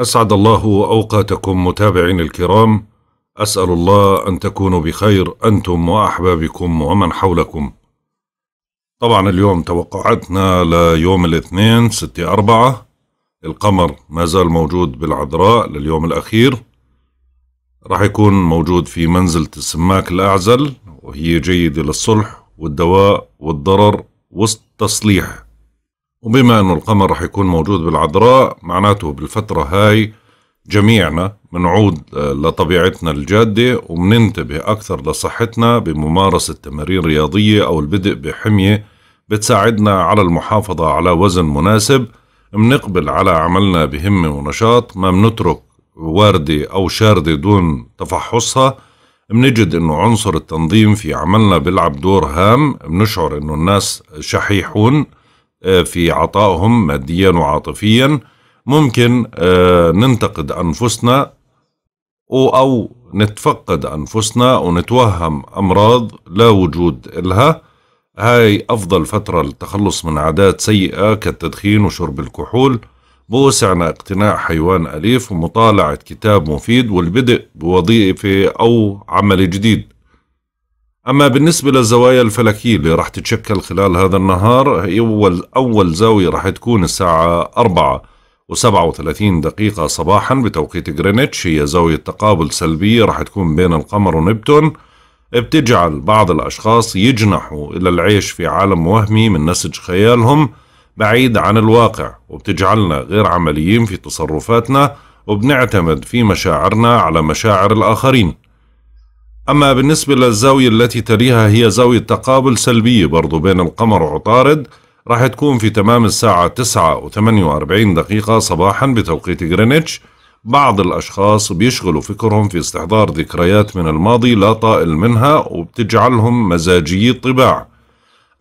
أسعد الله أوقاتكم متابعين الكرام أسأل الله أن تكونوا بخير أنتم وأحبابكم ومن حولكم طبعا اليوم توقعاتنا ليوم الاثنين ستة أربعة القمر ما زال موجود بالعذراء لليوم الأخير راح يكون موجود في منزلة السماك الأعزل وهي جيدة للصلح والدواء والضرر والتصليح وبما أنه القمر رح يكون موجود بالعذراء معناته بالفترة هاي جميعنا منعود آه، لطبيعتنا الجادة ومننتبه أكثر لصحتنا بممارسة تمارين رياضية أو البدء بحمية بتساعدنا على المحافظة على وزن مناسب منقبل على عملنا بهمة ونشاط ما منترك واردة أو شاردة دون تفحصها منجد انه عنصر التنظيم في عملنا بيلعب دور هام منشعر انه الناس شحيحون آه، في عطائهم ماديا وعاطفيا ممكن آه، ننتقد أنفسنا أو نتفقد أنفسنا ونتوهم أمراض لا وجود إلها هاي أفضل فترة للتخلص من عادات سيئة كالتدخين وشرب الكحول بوسعنا اقتناء حيوان أليف ومطالعة كتاب مفيد والبدء بوظيفة أو عمل جديد أما بالنسبة للزوايا الفلكية اللي راح تتشكل خلال هذا النهار أول أول زاوية راح تكون الساعة 4 و37 دقيقة صباحا بتوقيت جرينتش هي زاوية تقابل سلبية راح تكون بين القمر ونبتون بتجعل بعض الأشخاص يجنحوا إلى العيش في عالم وهمي من نسج خيالهم بعيد عن الواقع وبتجعلنا غير عمليين في تصرفاتنا وبنعتمد في مشاعرنا على مشاعر الآخرين أما بالنسبة للزاوية التي تليها هي زاوية تقابل سلبية برضو بين القمر وعطارد راح تكون في تمام الساعة 9 و 48 دقيقة صباحا بتوقيت غرينتش بعض الأشخاص بيشغلوا فكرهم في استحضار ذكريات من الماضي لا طائل منها وبتجعلهم مزاجي الطباع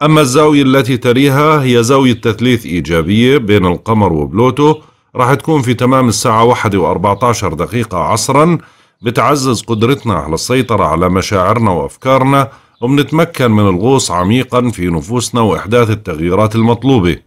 أما الزاوية التي تليها هي زاوية تثليث إيجابية بين القمر وبلوتو راح تكون في تمام الساعة 1 و 14 دقيقة عصراً بتعزز قدرتنا على السيطرة على مشاعرنا وأفكارنا وبنتمكن من الغوص عميقا في نفوسنا وإحداث التغييرات المطلوبة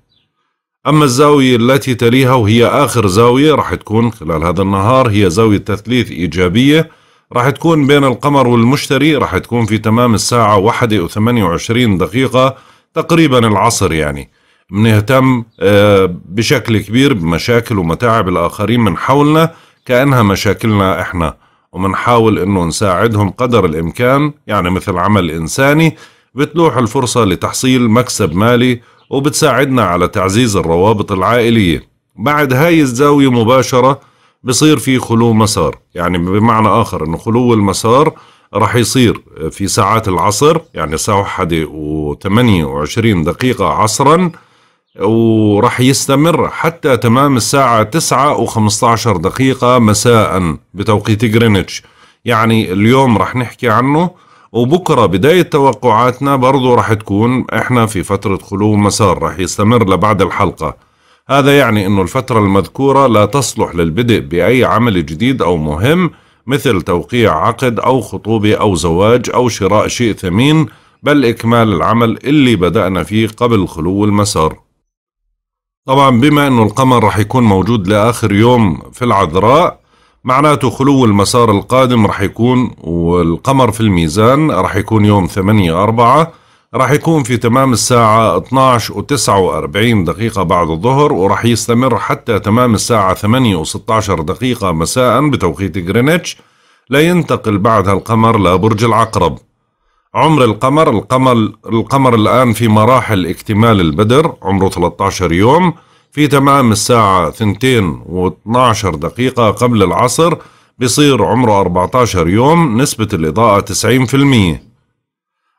أما الزاوية التي تليها وهي آخر زاوية راح تكون خلال هذا النهار هي زاوية تثليث إيجابية راح تكون بين القمر والمشتري راح تكون في تمام الساعة واحدة وثمانية وعشرين دقيقة تقريبا العصر يعني بنهتم آه، بشكل كبير بمشاكل ومتاعب الآخرين من حولنا كأنها مشاكلنا إحنا ومنحاول انه نساعدهم قدر الامكان يعني مثل عمل انساني بتلوح الفرصة لتحصيل مكسب مالي وبتساعدنا على تعزيز الروابط العائلية بعد هاي الزاوية مباشرة بصير في خلو مسار يعني بمعنى آخر أنه خلو المسار رح يصير في ساعات العصر يعني الساعة 1 و28 دقيقة عصراً وراح يستمر حتى تمام الساعة تسعة وخمسة عشر دقيقة مساء بتوقيت غرينتش يعني اليوم راح نحكي عنه وبكرة بداية توقعاتنا برضو راح تكون احنا في فترة خلو مسار راح يستمر لبعد الحلقة هذا يعني انه الفترة المذكورة لا تصلح للبدء بأي عمل جديد أو مهم مثل توقيع عقد أو خطوبة أو زواج أو شراء شيء ثمين بل إكمال العمل اللي بدأنا فيه قبل خلو المسار طبعا بما انه القمر رح يكون موجود لاخر يوم في العذراء معناته خلو المسار القادم رح يكون والقمر في الميزان رح يكون يوم 8 4 رح يكون في تمام الساعة 12 و 49 دقيقة بعد الظهر ورح يستمر حتى تمام الساعة 8 و 16 دقيقة مساء بتوقيت غرينتش لينتقل بعدها القمر لبرج العقرب عمر القمر القمر القمر الآن في مراحل اكتمال البدر عمره 13 يوم في تمام الساعة 2 و12 دقيقة قبل العصر بصير عمره 14 يوم نسبة الإضاءة 90%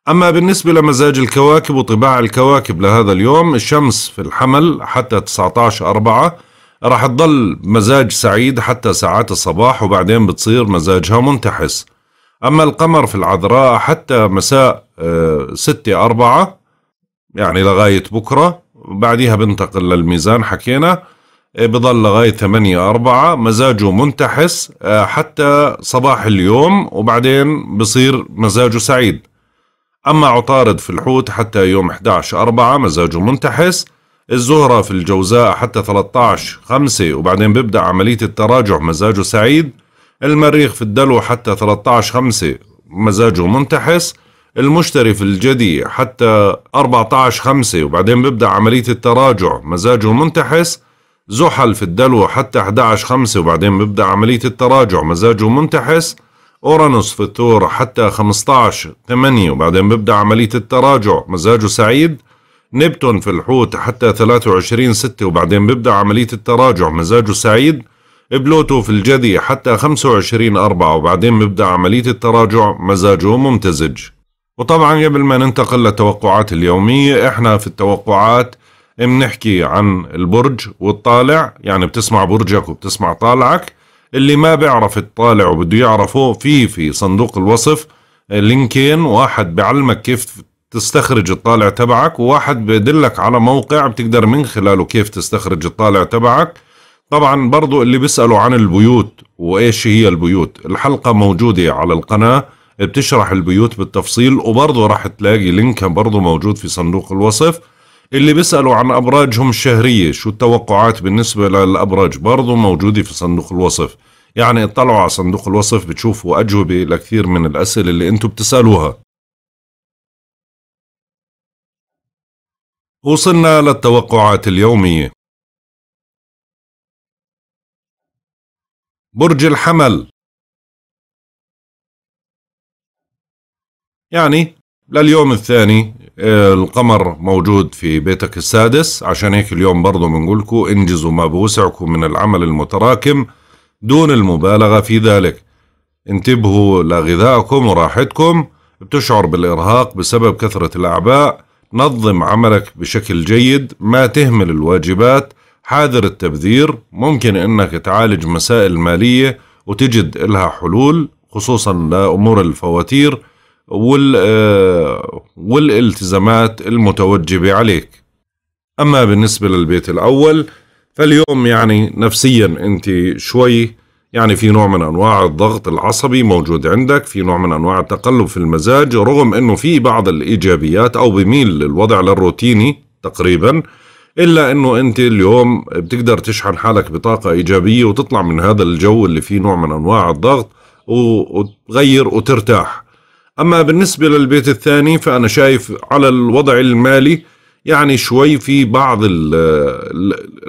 أما بالنسبة لمزاج الكواكب وطباع الكواكب لهذا اليوم الشمس في الحمل حتى 19 أربعة راح تضل مزاج سعيد حتى ساعات الصباح وبعدين بتصير مزاجها منتحس أما القمر في العذراء حتى مساء آه، ستة أربعة يعني لغاية بكرة بعدها بنتقل للميزان حكينا آه، بضل لغاية ثمانية أربعة مزاجه منتحس آه، حتى صباح اليوم وبعدين بصير مزاجه سعيد أما عطارد في الحوت حتى يوم 11 أربعة مزاجه منتحس الزهرة في الجوزاء حتى 13 خمسة وبعدين بيبدأ عملية التراجع مزاجه سعيد المريخ في الدلو حتى 13 5 مزاجه منتحس المشتري في الجدي حتى 14 5 وبعدين بيبدأ عملية التراجع مزاجه منتحس زحل في الدلو حتى 11 5 وبعدين بيبدأ عملية التراجع مزاجه منتحس أورانوس في الثور حتى 15 8 وبعدين بيبدأ عملية التراجع مزاجه سعيد نبتون في الحوت حتى 23 6 وبعدين بيبدأ عملية التراجع مزاجه سعيد بلوتو في الجدي حتى 25 أربعة وبعدين بيبدأ عملية التراجع مزاجه ممتزج وطبعا قبل ما ننتقل للتوقعات اليومية احنا في التوقعات بنحكي عن البرج والطالع يعني بتسمع برجك وبتسمع طالعك اللي ما بيعرف الطالع وبده يعرفه في في صندوق الوصف لينكين واحد بعلمك كيف تستخرج الطالع تبعك وواحد بيدلك على موقع بتقدر من خلاله كيف تستخرج الطالع تبعك طبعا برضو اللي بيسألوا عن البيوت وإيش هي البيوت الحلقة موجودة على القناة بتشرح البيوت بالتفصيل وبرضو راح تلاقي لينكها برضو موجود في صندوق الوصف اللي بيسألوا عن أبراجهم الشهرية شو التوقعات بالنسبة للأبراج برضو موجودة في صندوق الوصف يعني اطلعوا على صندوق الوصف بتشوفوا أجوبة لكثير من الأسئلة اللي أنتم بتسألوها وصلنا للتوقعات اليومية برج الحمل يعني لليوم الثاني آه، القمر موجود في بيتك السادس عشان هيك اليوم برضه بنقولكم انجزوا ما بوسعكم من العمل المتراكم دون المبالغة في ذلك انتبهوا لغذائكم وراحتكم بتشعر بالإرهاق بسبب كثرة الأعباء نظم عملك بشكل جيد ما تهمل الواجبات حاذر التبذير ممكن انك تعالج مسائل مالية وتجد لها حلول خصوصا لأمور الفواتير وال آه، والالتزامات المتوجبة عليك أما بالنسبة للبيت الأول فاليوم يعني نفسيا أنت شوي يعني في نوع من أنواع الضغط العصبي موجود عندك في نوع من أنواع التقلب في المزاج رغم أنه في بعض الإيجابيات أو بميل للوضع للروتيني تقريباً الا انه انت اليوم بتقدر تشحن حالك بطاقه ايجابيه وتطلع من هذا الجو اللي فيه نوع من انواع الضغط وتغير وترتاح اما بالنسبه للبيت الثاني فانا شايف على الوضع المالي يعني شوي في بعض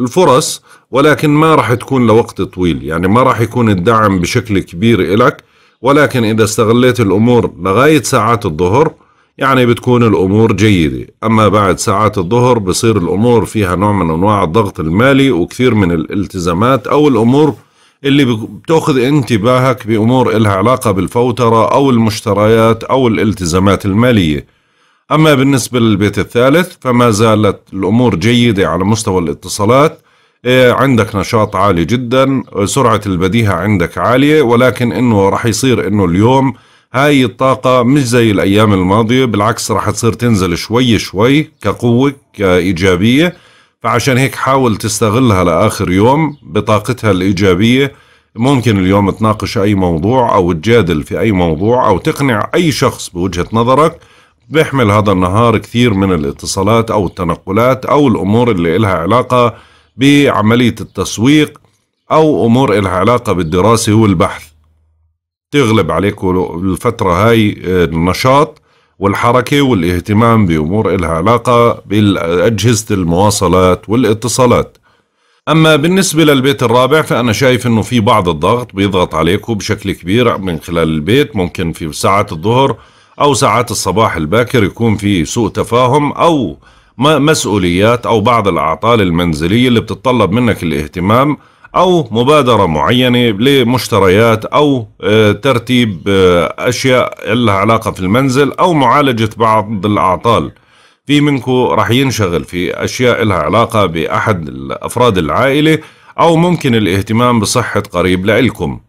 الفرص ولكن ما راح تكون لوقت طويل يعني ما راح يكون الدعم بشكل كبير لك ولكن إذا استغليت الأمور لغاية ساعات الظهر يعني بتكون الأمور جيدة أما بعد ساعات الظهر بصير الأمور فيها نوع من أنواع الضغط المالي وكثير من الالتزامات أو الأمور اللي بتاخذ انتباهك بأمور إلها علاقة بالفوترة أو المشتريات أو الالتزامات المالية أما بالنسبة للبيت الثالث فما زالت الأمور جيدة على مستوى الاتصالات إيه، عندك نشاط عالي جدا سرعة البديهة عندك عالية ولكن إنه رح يصير إنه اليوم هاي الطاقة مش زي الأيام الماضية بالعكس راح تصير تنزل شوي شوي كقوة كإيجابية فعشان هيك حاول تستغلها لآخر يوم بطاقتها الإيجابية ممكن اليوم تناقش أي موضوع أو تجادل في أي موضوع أو تقنع أي شخص بوجهة نظرك بيحمل هذا النهار كثير من الاتصالات أو التنقلات أو الأمور اللي إلها علاقة بعملية التسويق أو أمور إلها علاقة بالدراسة والبحث تغلب عليكم الفترة هاي آه، النشاط والحركة والاهتمام بأمور إلها علاقة بأجهزة المواصلات والاتصالات أما بالنسبة للبيت الرابع فأنا شايف أنه في بعض الضغط بيضغط عليكم بشكل كبير من خلال البيت ممكن في ساعات الظهر أو ساعات الصباح الباكر يكون في سوء تفاهم أو مسؤوليات أو بعض الأعطال المنزلية اللي بتطلب منك الاهتمام أو مبادرة معينة لمشتريات أو آه، ترتيب آه، أشياء لها علاقة في المنزل أو معالجة بعض الأعطال في منكم راح ينشغل في أشياء لها علاقة بأحد أفراد العائلة أو ممكن الاهتمام بصحة قريب لإلكم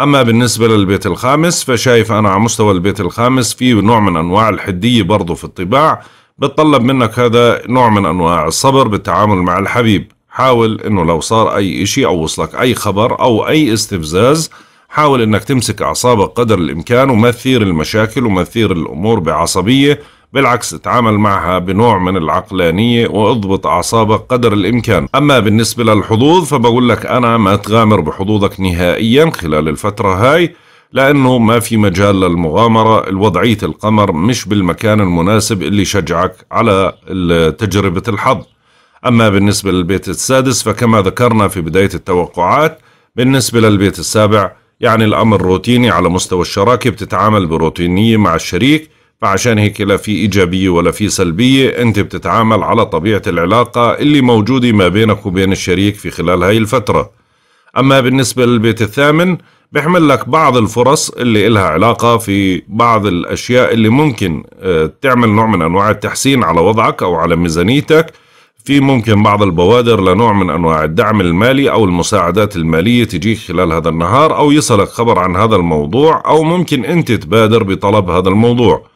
أما بالنسبة للبيت الخامس فشايف أنا على مستوى البيت الخامس في نوع من أنواع الحدية برضو في الطباع بتطلب منك هذا نوع من أنواع الصبر بالتعامل مع الحبيب حاول انه لو صار اي اشي او وصلك اي خبر او اي استفزاز حاول انك تمسك اعصابك قدر الامكان وما تثير المشاكل وما تثير الامور بعصبية بالعكس تعامل معها بنوع من العقلانية واضبط أعصابك قدر الإمكان أما بالنسبة للحظوظ فبقول لك أنا ما تغامر بحظوظك نهائيا خلال الفترة هاي لأنه ما في مجال للمغامرة الوضعية القمر مش بالمكان المناسب اللي شجعك على تجربة الحظ أما بالنسبة للبيت السادس فكما ذكرنا في بداية التوقعات بالنسبة للبيت السابع يعني الأمر روتيني على مستوى الشراكة بتتعامل بروتينية مع الشريك فعشان هيك لا في إيجابية ولا في سلبية أنت بتتعامل على طبيعة العلاقة اللي موجودة ما بينك وبين الشريك في خلال هاي الفترة أما بالنسبة للبيت الثامن بيحمل لك بعض الفرص اللي إلها علاقة في بعض الأشياء اللي ممكن آه، تعمل نوع من أنواع التحسين على وضعك أو على ميزانيتك في ممكن بعض البوادر لنوع من أنواع الدعم المالي أو المساعدات المالية تجيك خلال هذا النهار أو يصلك خبر عن هذا الموضوع أو ممكن أنت تبادر بطلب هذا الموضوع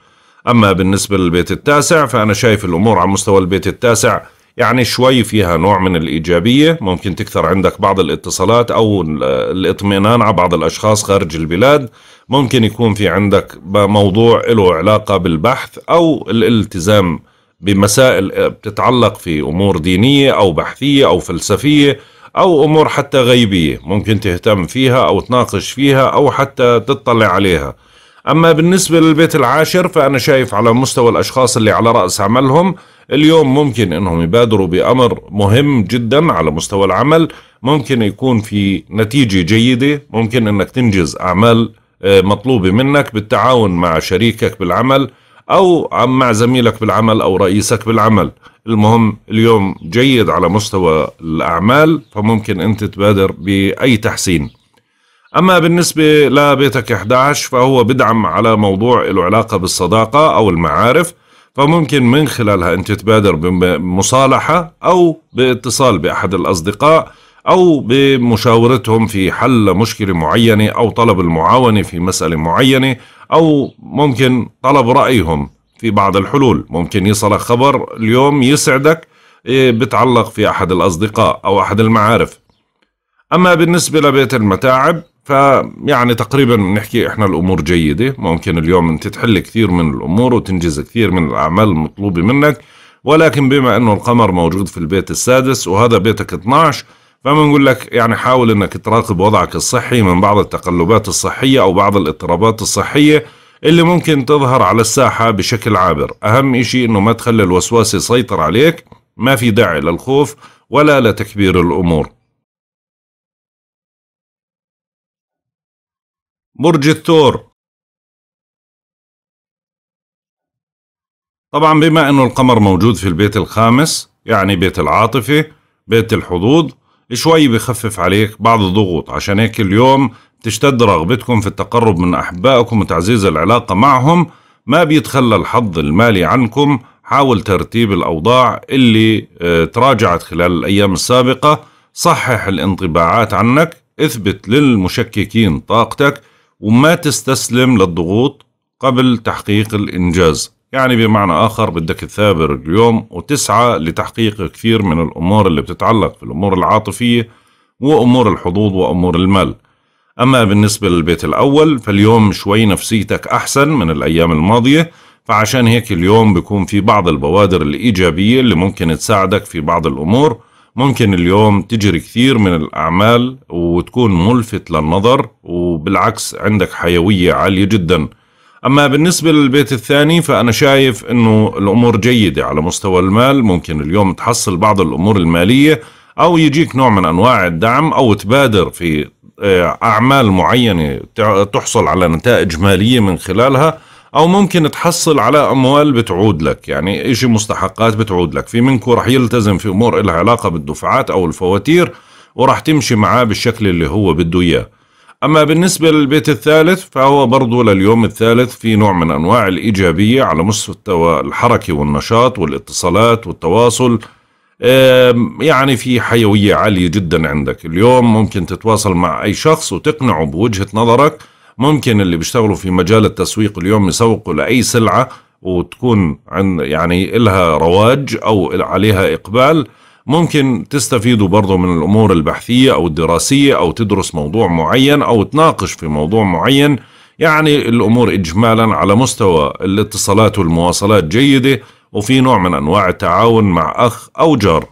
أما بالنسبة للبيت التاسع فأنا شايف الأمور على مستوى البيت التاسع يعني شوي فيها نوع من الإيجابية ممكن تكثر عندك بعض الاتصالات أو الاطمئنان على بعض الأشخاص خارج البلاد ممكن يكون في عندك موضوع له علاقة بالبحث أو الالتزام بمسائل آه، بتتعلق في امور دينيه او بحثيه او فلسفيه او امور حتى غيبيه ممكن تهتم فيها او تناقش فيها او حتى تطلع عليها اما بالنسبه للبيت العاشر فانا شايف على مستوى الاشخاص اللي على راس عملهم اليوم ممكن انهم يبادروا بامر مهم جدا على مستوى العمل ممكن يكون في نتيجه جيده ممكن انك تنجز اعمال آه، مطلوبه منك بالتعاون مع شريكك بالعمل أو مع زميلك بالعمل أو رئيسك بالعمل المهم اليوم جيد على مستوى الأعمال فممكن أنت تبادر بأي تحسين أما بالنسبة لبيتك 11 فهو بدعم على موضوع له علاقة بالصداقة أو المعارف فممكن من خلالها أنت تبادر بمصالحة أو باتصال بأحد الأصدقاء أو بمشاورتهم في حل مشكلة معينة أو طلب المعاونة في مسألة معينة أو ممكن طلب رأيهم في بعض الحلول ممكن يصلك خبر اليوم يسعدك إيه، بتعلق في أحد الأصدقاء أو أحد المعارف أما بالنسبة لبيت المتاعب فيعني تقريبا بنحكي احنا الامور جيده ممكن اليوم انت تحل كثير من الامور وتنجز كثير من الاعمال المطلوبه منك ولكن بما انه القمر موجود في البيت السادس وهذا بيتك 12 فما نقول لك يعني حاول انك تراقب وضعك الصحي من بعض التقلبات الصحية او بعض الاضطرابات الصحية اللي ممكن تظهر على الساحة بشكل عابر اهم اشي انه ما تخلي الوسواس يسيطر عليك ما في داعي للخوف ولا لتكبير الامور برج الثور طبعا بما انه القمر موجود في البيت الخامس يعني بيت العاطفة بيت الحظوظ شوي بخفف عليك بعض الضغوط عشان هيك اليوم تشتد رغبتكم في التقرب من أحبائكم وتعزيز العلاقة معهم ما بيتخلى الحظ المالي عنكم حاول ترتيب الأوضاع اللي آه، تراجعت خلال الأيام السابقة صحح الانطباعات عنك اثبت للمشككين طاقتك وما تستسلم للضغوط قبل تحقيق الإنجاز يعني بمعنى آخر بدك تثابر اليوم وتسعى لتحقيق كثير من الأمور اللي بتتعلق في الأمور العاطفية وأمور الحظوظ وأمور المال أما بالنسبة للبيت الأول فاليوم شوي نفسيتك أحسن من الأيام الماضية فعشان هيك اليوم بيكون في بعض البوادر الإيجابية اللي ممكن تساعدك في بعض الأمور ممكن اليوم تجري كثير من الأعمال وتكون ملفت للنظر وبالعكس عندك حيوية عالية جداً أما بالنسبة للبيت الثاني فأنا شايف أنه الأمور جيدة على مستوى المال ممكن اليوم تحصل بعض الأمور المالية أو يجيك نوع من أنواع الدعم أو تبادر في آه، أعمال معينة تحصل على نتائج مالية من خلالها أو ممكن تحصل على أموال بتعود لك يعني إشي مستحقات بتعود لك في منكم رح يلتزم في أمور إلها علاقة بالدفعات أو الفواتير وراح تمشي معاه بالشكل اللي هو بده إياه أما بالنسبة للبيت الثالث فهو برضو لليوم الثالث في نوع من أنواع الإيجابية على مستوى الحركة والنشاط والاتصالات والتواصل يعني في حيوية عالية جدا عندك اليوم ممكن تتواصل مع أي شخص وتقنعه بوجهة نظرك ممكن اللي بيشتغلوا في مجال التسويق اليوم يسوقوا لأي سلعة وتكون عن يعني إلها رواج أو عليها إقبال ممكن تستفيدوا برضه من الأمور البحثية أو الدراسية أو تدرس موضوع معين أو تناقش في موضوع معين يعني الأمور إجمالا على مستوى الاتصالات والمواصلات جيدة وفي نوع من أنواع التعاون مع أخ أو جار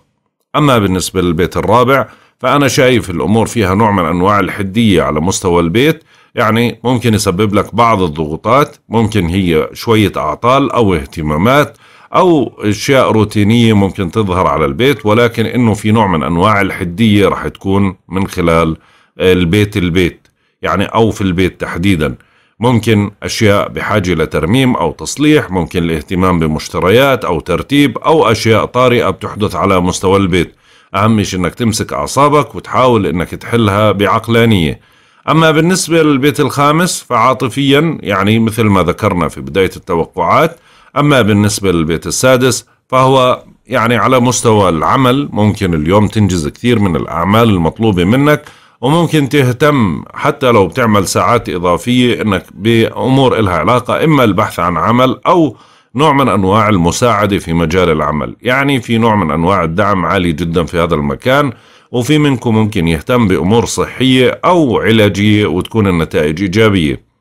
أما بالنسبة للبيت الرابع فأنا شايف الأمور فيها نوع من أنواع الحدية على مستوى البيت يعني ممكن يسبب لك بعض الضغوطات ممكن هي شوية أعطال أو اهتمامات او اشياء روتينيه ممكن تظهر على البيت ولكن انه في نوع من انواع الحديه رح تكون من خلال آه، البيت البيت يعني او في البيت تحديدا ممكن اشياء بحاجه لترميم او تصليح ممكن الاهتمام بمشتريات او ترتيب او اشياء طارئه بتحدث على مستوى البيت اهم شيء انك تمسك اعصابك وتحاول انك تحلها بعقلانيه اما بالنسبه للبيت الخامس فعاطفيا يعني مثل ما ذكرنا في بدايه التوقعات أما بالنسبة للبيت السادس فهو يعني على مستوى العمل ممكن اليوم تنجز كثير من الأعمال المطلوبة منك وممكن تهتم حتى لو بتعمل ساعات إضافية إنك بأمور إلها علاقة إما البحث عن عمل أو نوع من أنواع المساعدة في مجال العمل يعني في نوع من أنواع الدعم عالي جدا في هذا المكان وفي منكم ممكن يهتم بأمور صحية أو علاجية وتكون النتائج إيجابية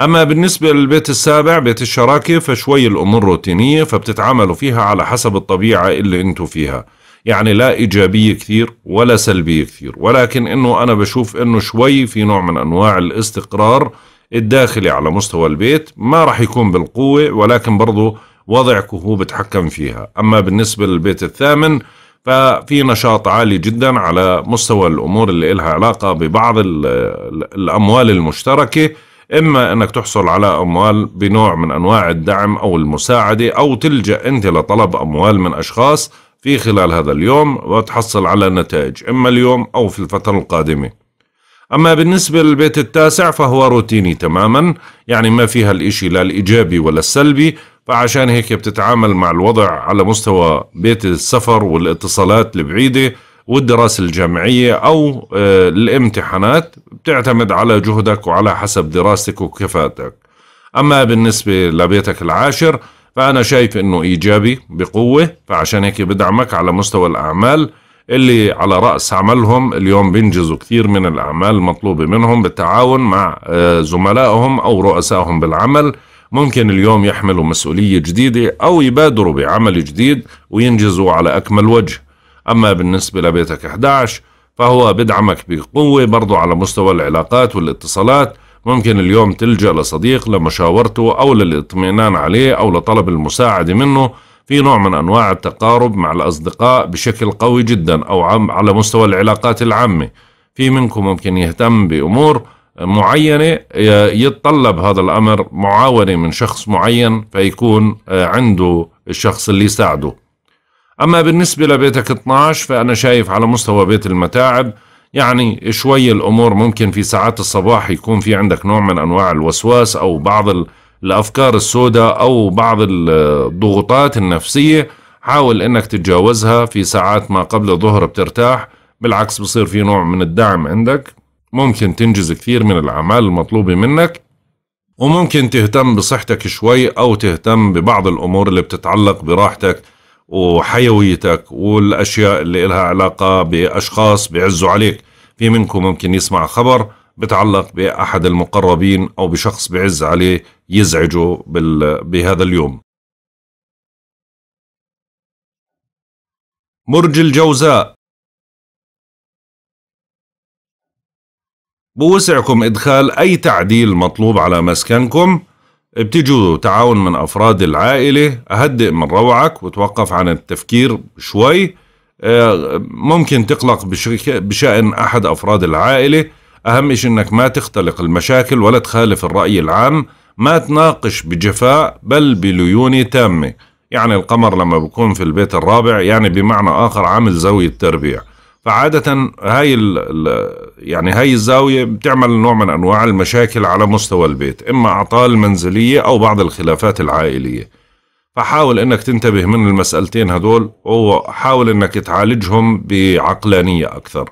أما بالنسبة للبيت السابع بيت الشراكة فشوي الأمور روتينية فبتتعاملوا فيها على حسب الطبيعة اللي أنتوا فيها يعني لا إيجابية كثير ولا سلبية كثير ولكن أنه أنا بشوف أنه شوي في نوع من أنواع الاستقرار الداخلي على مستوى البيت ما راح يكون بالقوة ولكن برضو وضعك هو بتحكم فيها أما بالنسبة للبيت الثامن ففي نشاط عالي جدا على مستوى الأمور اللي إلها علاقة ببعض الأموال المشتركة إما أنك تحصل على أموال بنوع من أنواع الدعم أو المساعدة أو تلجأ أنت لطلب أموال من أشخاص في خلال هذا اليوم وتحصل على نتائج إما اليوم أو في الفترة القادمة أما بالنسبة للبيت التاسع فهو روتيني تماما يعني ما فيها الإشي لا الإيجابي ولا السلبي فعشان هيك بتتعامل مع الوضع على مستوى بيت السفر والاتصالات البعيدة والدراسة الجامعية أو آه، الامتحانات بتعتمد على جهدك وعلى حسب دراستك وكفاءتك أما بالنسبة لبيتك العاشر فأنا شايف أنه إيجابي بقوة فعشان هيك بدعمك على مستوى الأعمال اللي على رأس عملهم اليوم بينجزوا كثير من الأعمال المطلوبة منهم بالتعاون مع آه، زملائهم أو رؤسائهم بالعمل ممكن اليوم يحملوا مسؤولية جديدة أو يبادروا بعمل جديد وينجزوا على أكمل وجه أما بالنسبة لبيتك 11 فهو بدعمك بقوة برضو على مستوى العلاقات والاتصالات ممكن اليوم تلجأ لصديق لمشاورته أو للاطمئنان عليه أو لطلب المساعدة منه في نوع من أنواع التقارب مع الأصدقاء بشكل قوي جدا أو على مستوى العلاقات العامة في منكم ممكن يهتم بأمور معينة يتطلب هذا الأمر معاونة من شخص معين فيكون آه، عنده الشخص اللي يساعده أما بالنسبة لبيتك 12 فأنا شايف على مستوى بيت المتاعب يعني شوي الأمور ممكن في ساعات الصباح يكون في عندك نوع من أنواع الوسواس أو بعض الأفكار السوداء أو بعض الضغوطات النفسية حاول أنك تتجاوزها في ساعات ما قبل الظهر بترتاح بالعكس بصير في نوع من الدعم عندك ممكن تنجز كثير من الأعمال المطلوبة منك وممكن تهتم بصحتك شوي أو تهتم ببعض الأمور اللي بتتعلق براحتك وحيويتك والأشياء اللي لها علاقة بأشخاص بيعزوا عليك في منكم ممكن يسمع خبر بتعلق بأحد المقربين أو بشخص بيعز عليه يزعجه بهذا اليوم برج الجوزاء بوسعكم إدخال أي تعديل مطلوب على مسكنكم بتيجوا تعاون من أفراد العائلة أهدئ من روعك وتوقف عن التفكير شوي آه، ممكن تقلق بشأن أحد أفراد العائلة أهم إشي أنك ما تختلق المشاكل ولا تخالف الرأي العام ما تناقش بجفاء بل بليونة تامة يعني القمر لما بكون في البيت الرابع يعني بمعنى آخر عامل زاوية تربيع فعادة هاي يعني هاي الزاوية بتعمل نوع من أنواع المشاكل على مستوى البيت إما أعطال منزلية أو بعض الخلافات العائلية فحاول أنك تنتبه من المسألتين هدول وحاول أنك تعالجهم بعقلانية أكثر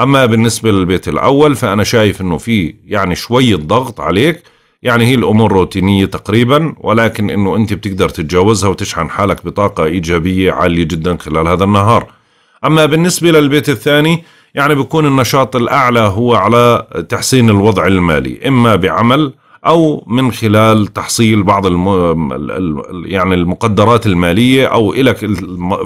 أما بالنسبة للبيت الأول فأنا شايف أنه في يعني شوية ضغط عليك يعني هي الأمور روتينية تقريبا ولكن أنه أنت بتقدر تتجاوزها وتشحن حالك بطاقة إيجابية عالية جدا خلال هذا النهار أما بالنسبة للبيت الثاني يعني بيكون النشاط الأعلى هو على تحسين الوضع المالي إما بعمل أو من خلال تحصيل بعض الم... يعني المقدرات المالية أو إلك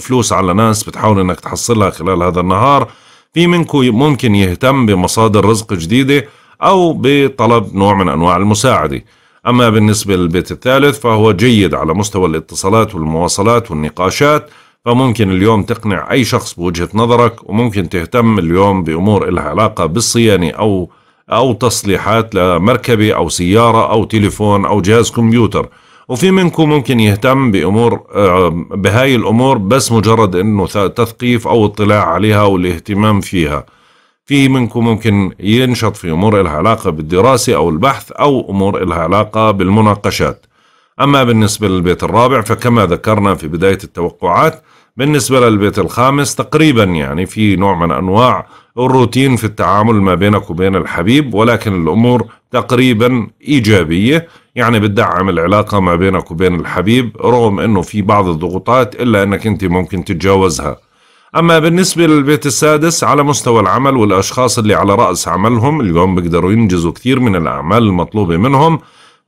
فلوس على ناس بتحاول أنك تحصلها خلال هذا النهار في منكم ممكن يهتم بمصادر رزق جديدة أو بطلب نوع من أنواع المساعدة أما بالنسبة للبيت الثالث فهو جيد على مستوى الاتصالات والمواصلات والنقاشات فممكن اليوم تقنع أي شخص بوجهة نظرك وممكن تهتم اليوم بأمور إلها علاقة بالصيانة أو أو تصليحات لمركبة أو سيارة أو تليفون أو جهاز كمبيوتر وفي منكم ممكن يهتم بأمور بهاي الأمور بس مجرد أنه تثقيف أو اطلاع عليها والاهتمام فيها في منكم ممكن ينشط في أمور إلها علاقة بالدراسة أو البحث أو أمور إلها علاقة بالمناقشات أما بالنسبة للبيت الرابع فكما ذكرنا في بداية التوقعات بالنسبة للبيت الخامس تقريبا يعني في نوع من أنواع الروتين في التعامل ما بينك وبين الحبيب ولكن الأمور تقريبا إيجابية يعني بتدعم العلاقة ما بينك وبين الحبيب رغم أنه في بعض الضغوطات إلا أنك أنت ممكن تتجاوزها أما بالنسبة للبيت السادس على مستوى العمل والأشخاص اللي على رأس عملهم اليوم بيقدروا ينجزوا كثير من الأعمال المطلوبة منهم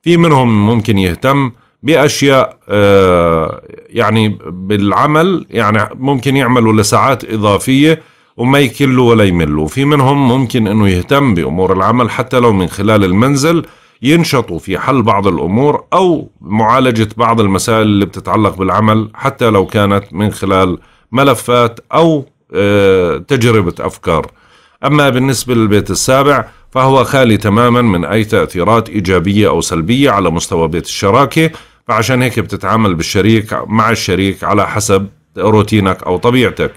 في منهم ممكن يهتم باشياء آه، يعني بالعمل يعني ممكن يعملوا لساعات اضافيه وما يكلوا ولا يملوا في منهم ممكن انه يهتم بامور العمل حتى لو من خلال المنزل ينشطوا في حل بعض الامور او معالجه بعض المسائل اللي بتتعلق بالعمل حتى لو كانت من خلال ملفات او آه، تجربه افكار اما بالنسبه للبيت السابع فهو خالي تماما من اي تاثيرات ايجابيه او سلبيه على مستوى بيت الشراكه فعشان هيك بتتعامل بالشريك مع الشريك على حسب روتينك أو طبيعتك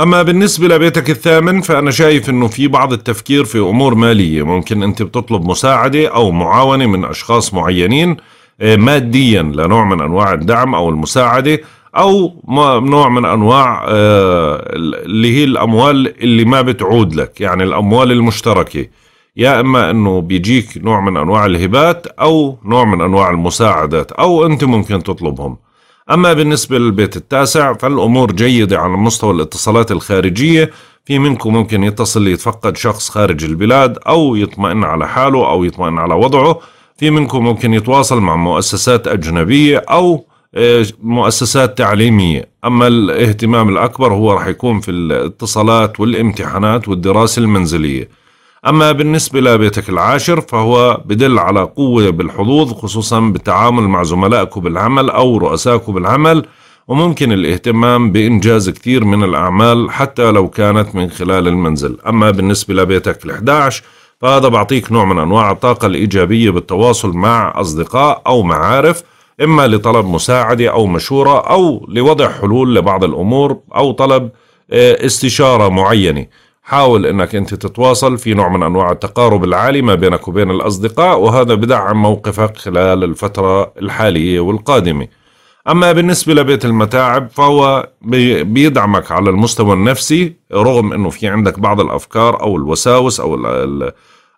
أما بالنسبة لبيتك الثامن فأنا شايف أنه في بعض التفكير في أمور مالية ممكن أنت بتطلب مساعدة أو معاونة من أشخاص معينين آه، ماديا لنوع من أنواع الدعم أو المساعدة أو نوع من أنواع آه، اللي هي الأموال اللي ما بتعود لك يعني الأموال المشتركة يا اما انه بيجيك نوع من انواع الهبات او نوع من انواع المساعدات او انت ممكن تطلبهم اما بالنسبه للبيت التاسع فالامور جيده على مستوى الاتصالات الخارجيه في منكم ممكن يتصل يتفقد شخص خارج البلاد او يطمئن على حاله او يطمئن على وضعه في منكم ممكن يتواصل مع مؤسسات اجنبيه او آه، مؤسسات تعليمية أما الاهتمام الأكبر هو راح يكون في الاتصالات والامتحانات والدراسة المنزلية أما بالنسبة لبيتك العاشر فهو بدل على قوة بالحظوظ خصوصا بالتعامل مع زملائك بالعمل أو رؤسائك بالعمل وممكن الاهتمام بإنجاز كثير من الأعمال حتى لو كانت من خلال المنزل أما بالنسبة لبيتك ال11 فهذا بعطيك نوع من أنواع الطاقة الإيجابية بالتواصل مع أصدقاء أو معارف إما لطلب مساعدة أو مشورة أو لوضع حلول لبعض الأمور أو طلب آه، استشارة معينة حاول انك انت تتواصل في نوع من انواع التقارب العالي ما بينك وبين الاصدقاء وهذا بدعم موقفك خلال الفتره الحاليه والقادمه. اما بالنسبه لبيت المتاعب فهو بيدعمك على المستوى النفسي رغم انه في عندك بعض الافكار او الوساوس او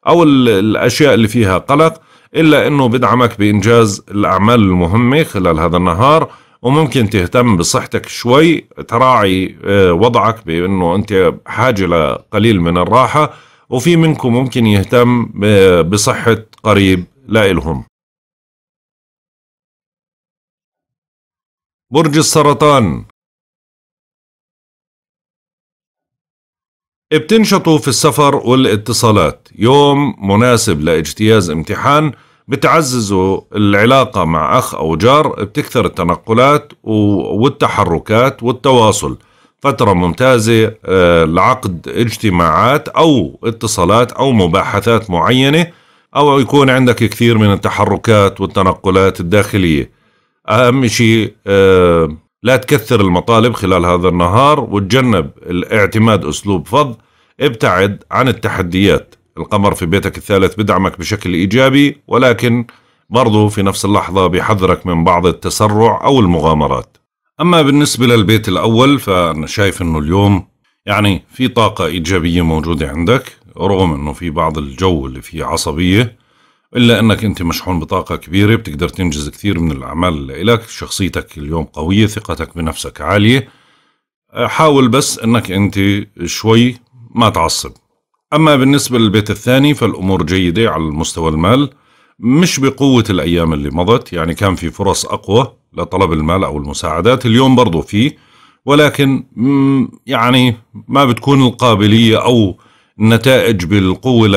او الاشياء اللي فيها قلق الا انه بدعمك بانجاز الاعمال المهمه خلال هذا النهار وممكن تهتم بصحتك شوي تراعي آه، وضعك بانه انت حاجه لقليل من الراحه وفي منكم ممكن يهتم آه، بصحه قريب لإلهم برج السرطان بتنشطوا في السفر والاتصالات يوم مناسب لاجتياز امتحان بتعززوا العلاقة مع أخ أو جار بتكثر التنقلات والتحركات والتواصل فترة ممتازة آه، لعقد اجتماعات أو اتصالات أو مباحثات معينة أو يكون عندك كثير من التحركات والتنقلات الداخلية أهم شيء آه، لا تكثر المطالب خلال هذا النهار وتجنب الاعتماد أسلوب فض ابتعد عن التحديات القمر في بيتك الثالث بدعمك بشكل إيجابي ولكن برضو في نفس اللحظة بيحذرك من بعض التسرع أو المغامرات أما بالنسبة للبيت الأول فأنا شايف أنه اليوم يعني في طاقة إيجابية موجودة عندك رغم أنه في بعض الجو اللي فيه عصبية إلا أنك أنت مشحون بطاقة كبيرة بتقدر تنجز كثير من الأعمال اللي لك شخصيتك اليوم قوية ثقتك بنفسك عالية حاول بس أنك أنت شوي ما تعصب أما بالنسبة للبيت الثاني فالأمور جيدة على مستوى المال مش بقوة الأيام اللي مضت يعني كان في فرص أقوى لطلب المال أو المساعدات اليوم برضو فيه ولكن يعني ما بتكون القابلية أو النتائج بالقوة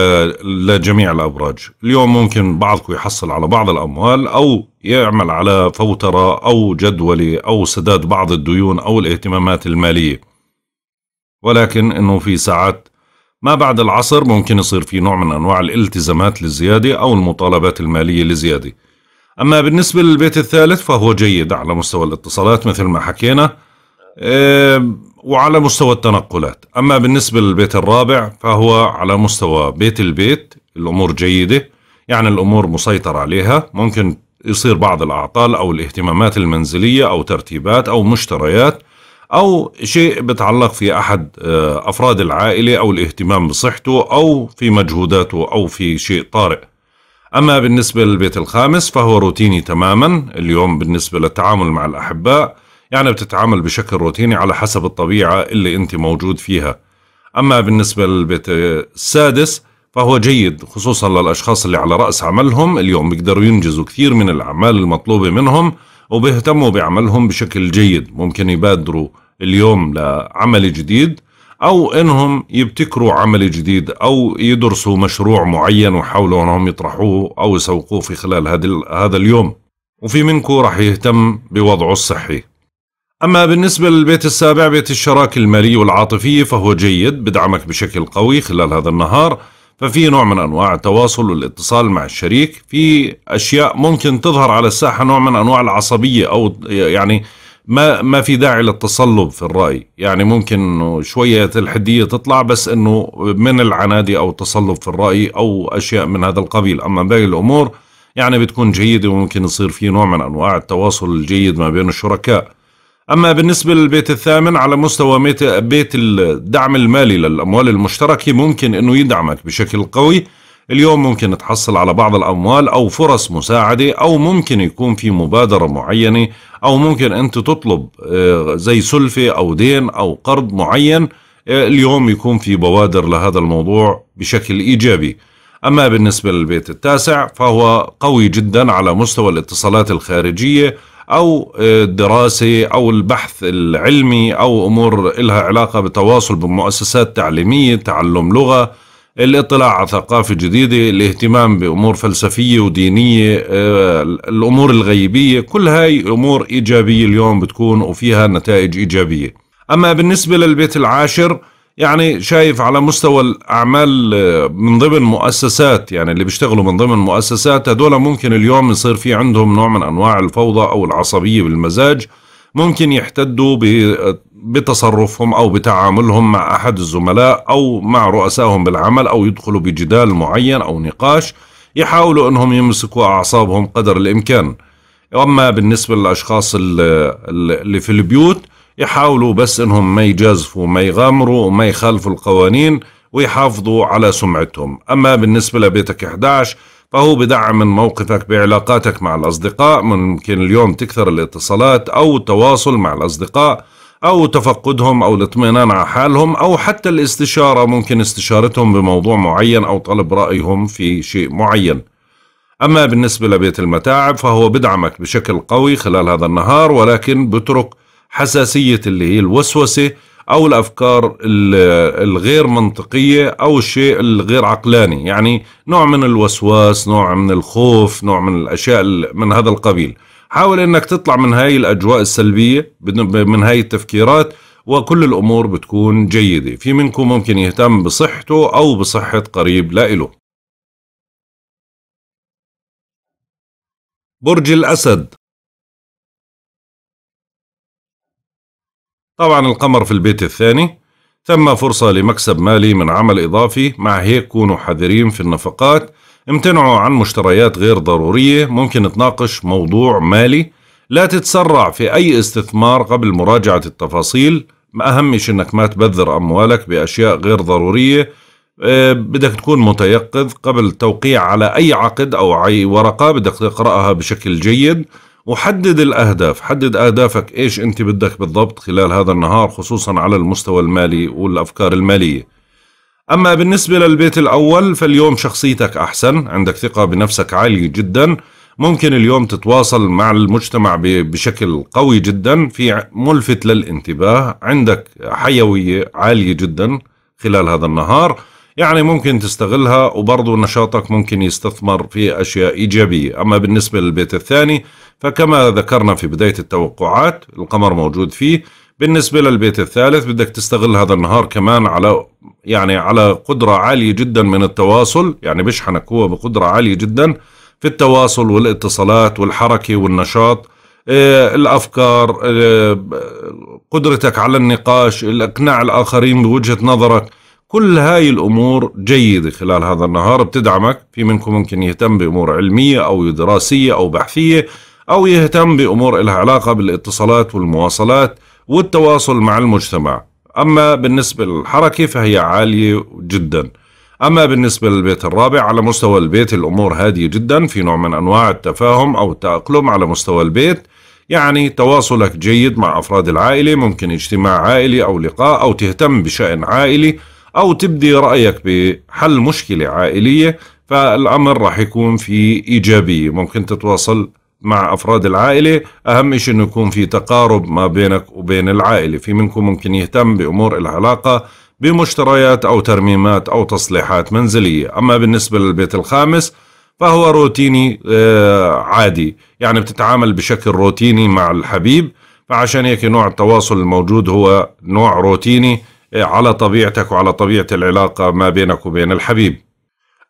لجميع الأبراج اليوم ممكن بعضكم يحصل على بعض الأموال أو يعمل على فوترة أو جدولة أو سداد بعض الديون أو الاهتمامات المالية ولكن أنه في ساعات ما بعد العصر ممكن يصير في نوع من أنواع الالتزامات للزيادة أو المطالبات المالية لزيادة أما بالنسبة للبيت الثالث فهو جيد على مستوى الاتصالات مثل ما حكينا وعلى مستوى التنقلات أما بالنسبة للبيت الرابع فهو على مستوى بيت البيت الأمور جيدة يعني الأمور مسيطر عليها ممكن يصير بعض الأعطال أو الاهتمامات المنزلية أو ترتيبات أو مشتريات أو شيء بتعلق في أحد آه، أفراد العائلة أو الاهتمام بصحته أو في مجهوداته أو في شيء طارئ أما بالنسبة للبيت الخامس فهو روتيني تماما اليوم بالنسبة للتعامل مع الأحباء يعني بتتعامل بشكل روتيني على حسب الطبيعة اللي أنت موجود فيها أما بالنسبة للبيت السادس فهو جيد خصوصا للأشخاص اللي على رأس عملهم اليوم بيقدروا ينجزوا كثير من الأعمال المطلوبة منهم وبيهتموا بعملهم بشكل جيد ممكن يبادروا اليوم لعمل جديد أو إنهم يبتكروا عمل جديد أو يدرسوا مشروع معين ويحاولوا إنهم يطرحوه أو يسوقوه في خلال هذا اليوم وفي منكم راح يهتم بوضعه الصحي أما بالنسبة للبيت السابع بيت الشراكة المالية والعاطفية فهو جيد بدعمك بشكل قوي خلال هذا النهار ففي نوع من انواع التواصل والاتصال مع الشريك في اشياء ممكن تظهر على الساحه نوع من انواع العصبيه او يعني ما ما في داعي للتصلب في الراي يعني ممكن انه شويه الحديه تطلع بس انه من العنادي او التصلب في الراي او اشياء من هذا القبيل اما باقي الامور يعني بتكون جيده وممكن يصير في نوع من انواع التواصل الجيد ما بين الشركاء أما بالنسبة للبيت الثامن على مستوى بيت الدعم المالي للأموال المشتركة ممكن أنه يدعمك بشكل قوي اليوم ممكن تحصل على بعض الأموال أو فرص مساعدة أو ممكن يكون في مبادرة معينة أو ممكن أنت تطلب آه، زي سلفة أو دين أو قرض معين آه، اليوم يكون في بوادر لهذا الموضوع بشكل إيجابي أما بالنسبة للبيت التاسع فهو قوي جدا على مستوى الاتصالات الخارجية او الدراسه آه، او البحث العلمي او امور لها علاقه بالتواصل بمؤسسات تعليميه تعلم لغه الاطلاع على ثقافه جديده الاهتمام بامور فلسفيه ودينيه آه، الامور الغيبيه كل هاي امور ايجابيه اليوم بتكون وفيها نتائج ايجابيه اما بالنسبه للبيت العاشر يعني شايف على مستوى الأعمال آه، من ضمن مؤسسات يعني اللي بيشتغلوا من ضمن مؤسسات هدول ممكن اليوم يصير في عندهم نوع من أنواع الفوضى أو العصبية بالمزاج ممكن يحتدوا آه، بتصرفهم أو بتعاملهم مع أحد الزملاء أو مع رؤسائهم بالعمل أو يدخلوا بجدال معين أو نقاش يحاولوا أنهم يمسكوا أعصابهم قدر الإمكان أما بالنسبة للأشخاص اللي في البيوت يحاولوا بس انهم ما يجازفوا ما يغامروا وما يخالفوا القوانين ويحافظوا على سمعتهم أما بالنسبة لبيتك 11 فهو بدعم من موقفك بعلاقاتك مع الأصدقاء ممكن اليوم تكثر الاتصالات أو التواصل مع الأصدقاء أو تفقدهم أو الاطمئنان على حالهم أو حتى الاستشارة ممكن استشارتهم بموضوع معين أو طلب رأيهم في شيء معين أما بالنسبة لبيت المتاعب فهو بدعمك بشكل قوي خلال هذا النهار ولكن بترك حساسية اللي هي الوسوسة أو الأفكار الغير منطقية أو الشيء الغير عقلاني يعني نوع من الوسواس نوع من الخوف نوع من الأشياء من هذا القبيل حاول أنك تطلع من هاي الأجواء السلبية من هاي التفكيرات وكل الأمور بتكون جيدة في منكم ممكن يهتم بصحته أو بصحة قريب لإله برج الأسد طبعا القمر في البيت الثاني ثم فرصة لمكسب مالي من عمل إضافي مع هيك كونوا حذرين في النفقات امتنعوا عن مشتريات غير ضرورية ممكن تناقش موضوع مالي لا تتسرع في أي استثمار قبل مراجعة التفاصيل ما أهم شيء أنك ما تبذر أموالك بأشياء غير ضرورية آه، بدك تكون متيقظ قبل التوقيع على أي عقد أو أي ورقة بدك تقرأها بشكل جيد وحدد الأهداف حدد أهدافك إيش أنت بدك بالضبط خلال هذا النهار خصوصا على المستوى المالي والأفكار المالية أما بالنسبة للبيت الأول فاليوم شخصيتك أحسن عندك ثقة بنفسك عالية جداً ممكن اليوم تتواصل مع المجتمع بشكل قوي جدا في ملفت للانتباه عندك حيوية عالية جدا خلال هذا النهار يعني ممكن تستغلها وبرضه نشاطك ممكن يستثمر في أشياء إيجابية أما بالنسبة للبيت الثاني فكما ذكرنا في بداية التوقعات القمر موجود فيه بالنسبة للبيت الثالث بدك تستغل هذا النهار كمان على يعني على قدرة عالية جدا من التواصل يعني بشحنك هو بقدرة عالية جدا في التواصل والاتصالات والحركة والنشاط آه، الافكار آه، قدرتك على النقاش الاقناع الاخرين بوجهه نظرك كل هاي الأمور جيدة خلال هذا النهار بتدعمك في منكم ممكن يهتم بأمور علمية أو دراسية أو بحثية أو يهتم بأمور لها علاقة بالاتصالات والمواصلات والتواصل مع المجتمع أما بالنسبة للحركة فهي عالية جدا أما بالنسبة للبيت الرابع على مستوى البيت الأمور هادية جدا في نوع من أنواع التفاهم أو التأقلم على مستوى البيت يعني تواصلك جيد مع أفراد العائلة ممكن اجتماع عائلي أو لقاء أو تهتم بشأن عائلي أو تبدي رأيك بحل مشكلة عائلية فالأمر راح يكون في إيجابية ممكن تتواصل مع أفراد العائلة أهم شيء أنه يكون في تقارب ما بينك وبين العائلة في منكم ممكن يهتم بأمور العلاقة بمشتريات أو ترميمات أو تصليحات منزلية أما بالنسبة للبيت الخامس فهو روتيني آه، عادي يعني بتتعامل بشكل روتيني مع الحبيب فعشان هيك نوع التواصل الموجود هو نوع روتيني إيه، على طبيعتك وعلى طبيعة العلاقة ما بينك وبين الحبيب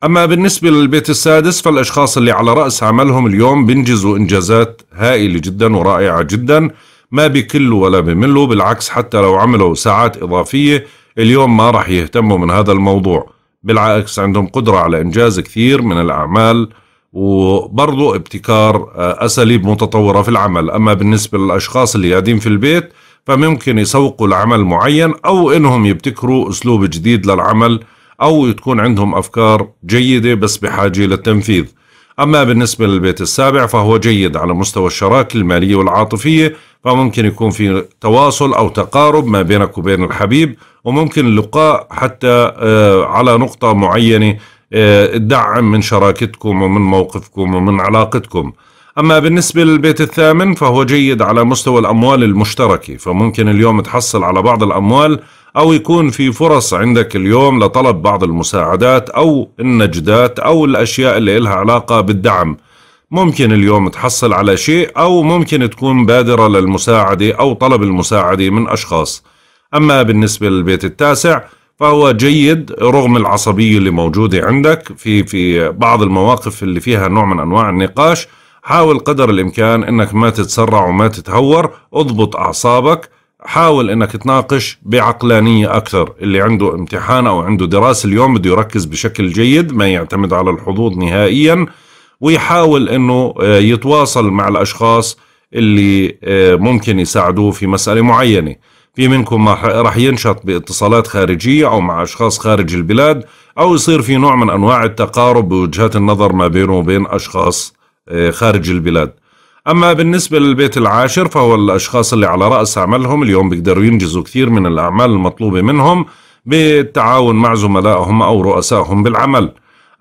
أما بالنسبة للبيت السادس فالأشخاص اللي على رأس عملهم اليوم بينجزوا إنجازات هائلة جدا ورائعة جدا ما بكلوا ولا بملوا بالعكس حتى لو عملوا ساعات إضافية اليوم ما راح يهتموا من هذا الموضوع بالعكس عندهم قدرة على إنجاز كثير من الأعمال وبرضو ابتكار آه، أساليب متطورة في العمل أما بالنسبة للأشخاص اللي قاعدين في البيت فممكن يسوقوا لعمل معين أو إنهم يبتكروا أسلوب جديد للعمل أو تكون عندهم أفكار جيدة بس بحاجة للتنفيذ أما بالنسبة للبيت السابع فهو جيد على مستوى الشراكة المالية والعاطفية فممكن يكون في تواصل أو تقارب ما بينك وبين الحبيب وممكن اللقاء حتى آه، على نقطة معينة تدعم آه، من شراكتكم ومن موقفكم ومن علاقتكم أما بالنسبة للبيت الثامن فهو جيد على مستوى الأموال المشتركة فممكن اليوم تحصل على بعض الأموال أو يكون في فرص عندك اليوم لطلب بعض المساعدات أو النجدات أو الأشياء اللي إلها علاقة بالدعم ممكن اليوم تحصل على شيء أو ممكن تكون بادرة للمساعدة أو طلب المساعدة من أشخاص أما بالنسبة للبيت التاسع فهو جيد رغم العصبية اللي موجودة عندك في في بعض المواقف اللي فيها نوع من أنواع النقاش حاول قدر الإمكان أنك ما تتسرع وما تتهور اضبط أعصابك حاول أنك تناقش بعقلانية أكثر اللي عنده امتحان أو عنده دراسة اليوم بده يركز بشكل جيد ما يعتمد على الحظوظ نهائيا ويحاول أنه آه، يتواصل مع الأشخاص اللي آه، ممكن يساعدوه في مسألة معينة في منكم راح ينشط باتصالات خارجية أو مع أشخاص خارج البلاد أو يصير في نوع من أنواع التقارب بوجهات النظر ما بينه وبين أشخاص آه، خارج البلاد أما بالنسبة للبيت العاشر فهو الأشخاص اللي على رأس عملهم اليوم بيقدروا ينجزوا كثير من الأعمال المطلوبة منهم بالتعاون مع زملائهم أو رؤسائهم بالعمل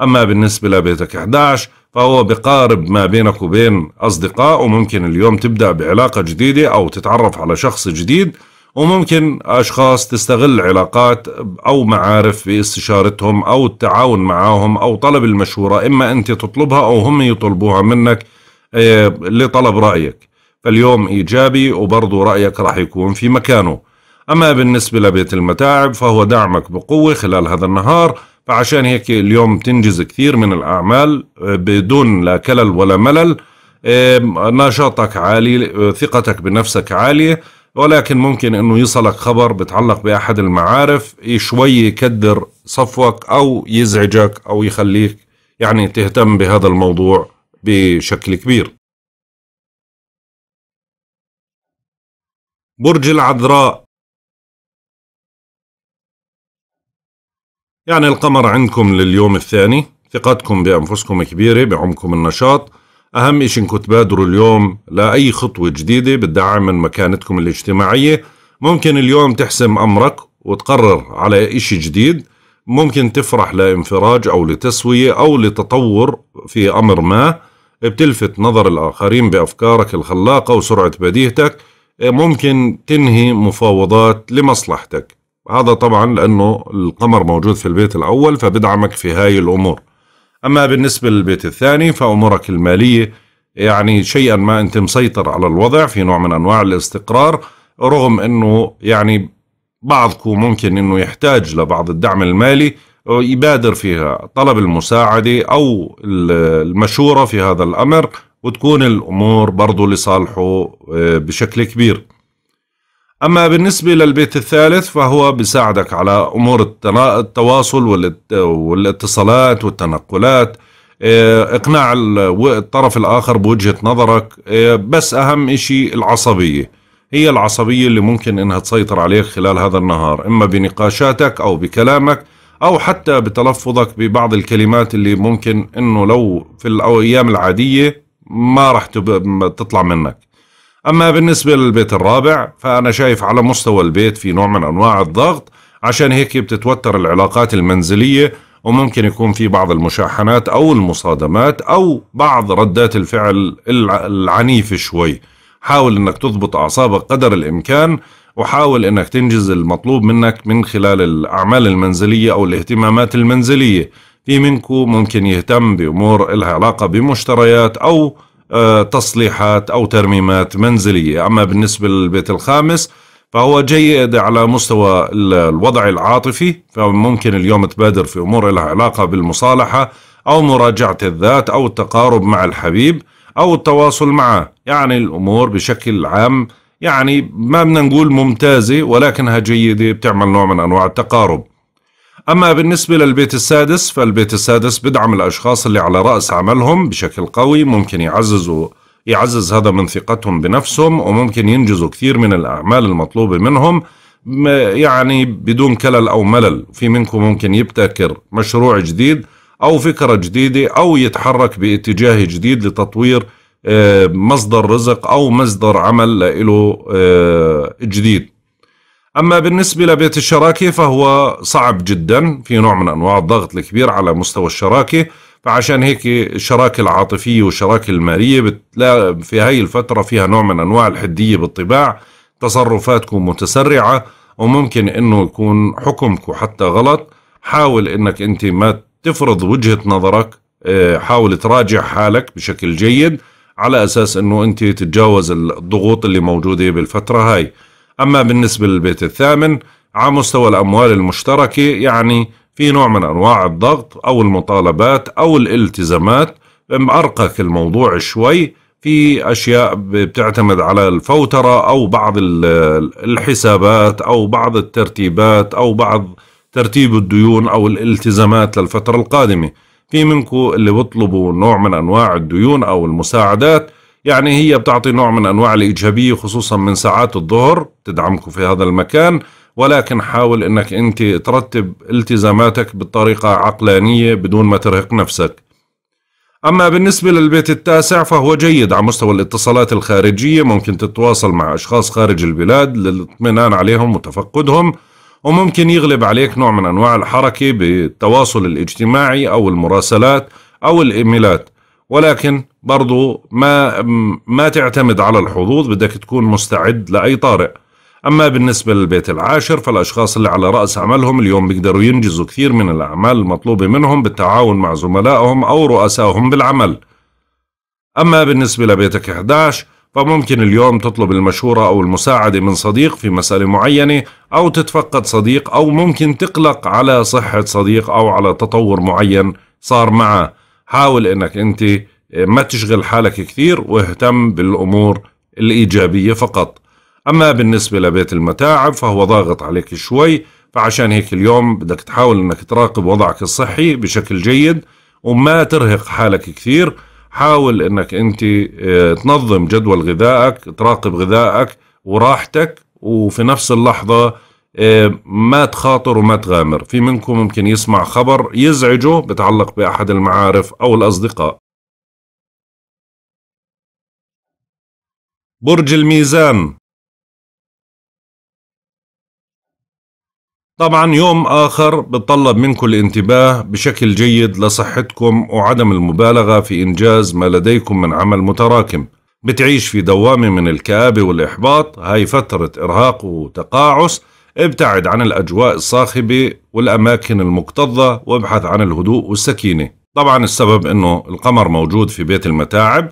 أما بالنسبة لبيتك 11 فهو بقارب ما بينك وبين أصدقاء وممكن اليوم تبدأ بعلاقة جديدة أو تتعرف على شخص جديد وممكن أشخاص تستغل علاقات أو معارف باستشارتهم أو التعاون معهم أو طلب المشورة إما أنت تطلبها أو هم يطلبوها منك آه، لطلب رأيك فاليوم إيجابي وبرضه رأيك راح يكون في مكانه أما بالنسبة لبيت المتاعب فهو دعمك بقوة خلال هذا النهار فعشان هيك اليوم تنجز كثير من الأعمال آه، بدون لا كلل ولا ملل آه، نشاطك عالي ثقتك بنفسك عالية ولكن ممكن انه يصلك خبر بتعلق باحد المعارف إيه شوي يكدر صفوك او يزعجك او يخليك يعني تهتم بهذا الموضوع بشكل كبير برج العذراء يعني القمر عندكم لليوم الثاني ثقتكم بأنفسكم كبيرة بعمكم النشاط أهم إشي إنكم تبادروا اليوم لأي خطوة جديدة بتدعم من مكانتكم الاجتماعية ممكن اليوم تحسم أمرك وتقرر على إشي جديد ممكن تفرح لانفراج أو لتسوية أو لتطور في أمر ما بتلفت نظر الآخرين بأفكارك الخلاقة وسرعة بديهتك ممكن تنهي مفاوضات لمصلحتك هذا طبعا لأنه القمر موجود في البيت الأول فبدعمك في هاي الأمور أما بالنسبة للبيت الثاني فأمورك المالية يعني شيئا ما أنت مسيطر على الوضع في نوع من أنواع الاستقرار رغم أنه يعني بعضكم ممكن أنه يحتاج لبعض الدعم المالي يبادر فيها طلب المساعدة أو المشورة في هذا الأمر وتكون الأمور برضو لصالحه آه، بشكل كبير أما بالنسبة للبيت الثالث فهو بيساعدك على أمور التواصل والاتصالات والتنقلات إيه، إقناع الطرف الآخر بوجهة نظرك إيه، بس أهم إشي العصبية هي العصبية اللي ممكن إنها تسيطر عليك خلال هذا النهار إما بنقاشاتك أو بكلامك أو حتى بتلفظك ببعض الكلمات اللي ممكن إنه لو في الأيام العادية ما راح تطلع منك أما بالنسبة للبيت الرابع فأنا شايف على مستوى البيت في نوع من أنواع الضغط عشان هيك بتتوتر العلاقات المنزلية وممكن يكون في بعض المشاحنات أو المصادمات أو بعض ردات الفعل العنيفة شوي حاول أنك تضبط أعصابك قدر الإمكان وحاول أنك تنجز المطلوب منك من خلال الأعمال المنزلية أو الاهتمامات المنزلية في منكم ممكن يهتم بأمور لها علاقة بمشتريات أو آه، تصليحات أو ترميمات منزلية أما بالنسبة للبيت الخامس فهو جيد على مستوى الوضع العاطفي فممكن اليوم تبادر في أمور لها علاقة بالمصالحة أو مراجعة الذات أو التقارب مع الحبيب أو التواصل معه يعني الأمور بشكل عام يعني ما بدنا نقول ممتازة ولكنها جيدة بتعمل نوع من أنواع التقارب أما بالنسبة للبيت السادس فالبيت السادس بدعم الأشخاص اللي على رأس عملهم بشكل قوي ممكن يعززوا يعزز هذا من ثقتهم بنفسهم وممكن ينجزوا كثير من الأعمال المطلوبة منهم يعني بدون كلل أو ملل في منكم ممكن يبتكر مشروع جديد أو فكرة جديدة أو يتحرك باتجاه جديد لتطوير آه، مصدر رزق أو مصدر عمل له آه، جديد أما بالنسبة لبيت الشراكة فهو صعب جدا في نوع من أنواع الضغط الكبير على مستوى الشراكة فعشان هيك الشراكة العاطفية والشراكة المالية بتلاقي في هاي الفترة فيها نوع من أنواع الحدية بالطباع تصرفاتكم متسرعة وممكن أنه يكون حكمكم حتى غلط حاول أنك أنت ما تفرض وجهة نظرك آه، حاول تراجع حالك بشكل جيد على أساس أنه أنت تتجاوز الضغوط اللي موجودة بالفترة هاي أما بالنسبة للبيت الثامن على مستوى الأموال المشتركة يعني في نوع من أنواع الضغط أو المطالبات أو الالتزامات مأرقك الموضوع شوي في أشياء بتعتمد على الفوترة أو بعض الحسابات أو بعض الترتيبات أو بعض ترتيب الديون أو الالتزامات للفترة القادمة في منكم اللي بيطلبوا نوع من أنواع الديون أو المساعدات يعني هي بتعطي نوع من أنواع الإيجابية خصوصا من ساعات الظهر تدعمكم في هذا المكان ولكن حاول أنك أنت ترتب التزاماتك بطريقة عقلانية بدون ما ترهق نفسك أما بالنسبة للبيت التاسع فهو جيد على مستوى الاتصالات الخارجية ممكن تتواصل مع أشخاص خارج البلاد للاطمئنان عليهم وتفقدهم وممكن يغلب عليك نوع من أنواع الحركة بالتواصل الاجتماعي أو المراسلات أو الإيميلات ولكن برضو ما ما تعتمد على الحظوظ بدك تكون مستعد لأي طارئ أما بالنسبة للبيت العاشر فالأشخاص اللي على رأس عملهم اليوم بيقدروا ينجزوا كثير من الأعمال المطلوبة منهم بالتعاون مع زملائهم أو رؤسائهم بالعمل أما بالنسبة لبيتك 11 فممكن اليوم تطلب المشورة أو المساعدة من صديق في مسألة معينة أو تتفقد صديق أو ممكن تقلق على صحة صديق أو على تطور معين صار معه حاول انك انت آه، ما تشغل حالك كثير واهتم بالامور الايجابيه فقط اما بالنسبه لبيت المتاعب فهو ضاغط عليك شوي فعشان هيك اليوم بدك تحاول انك تراقب وضعك الصحي بشكل جيد وما ترهق حالك كثير حاول انك انت آه، تنظم جدول غذائك تراقب غذائك وراحتك وفي نفس اللحظه آه، ما تخاطر وما تغامر في منكم ممكن يسمع خبر يزعجه بتعلق بأحد المعارف أو الأصدقاء برج الميزان طبعا يوم آخر بتطلب منكم الانتباه بشكل جيد لصحتكم وعدم المبالغة في إنجاز ما لديكم من عمل متراكم بتعيش في دوامة من الكآبة والإحباط هاي فترة إرهاق وتقاعس ابتعد عن الأجواء الصاخبة والأماكن المكتظة وابحث عن الهدوء والسكينة طبعا السبب أنه القمر موجود في بيت المتاعب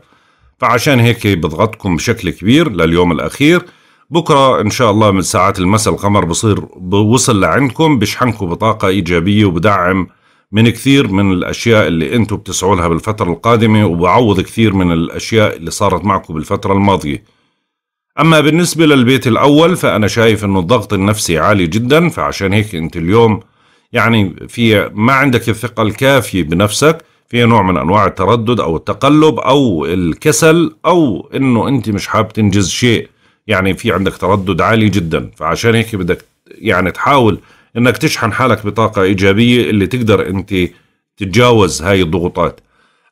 فعشان هيك بضغطكم بشكل كبير لليوم الأخير بكرة إن شاء الله من ساعات المساء القمر بصير بوصل لعندكم بشحنكم بطاقة إيجابية وبدعم من كثير من الأشياء اللي أنتم بتسعوا لها بالفترة القادمة وبعوض كثير من الأشياء اللي صارت معكم بالفترة الماضية أما بالنسبة للبيت الأول فأنا شايف إنه الضغط النفسي عالي جدا فعشان هيك أنت اليوم يعني في ما عندك الثقة الكافية بنفسك في نوع من أنواع التردد أو التقلب أو الكسل أو إنه أنت مش حابب تنجز شيء يعني في عندك تردد عالي جدا فعشان هيك بدك يعني تحاول إنك تشحن حالك بطاقة إيجابية اللي تقدر أنت تتجاوز هاي الضغوطات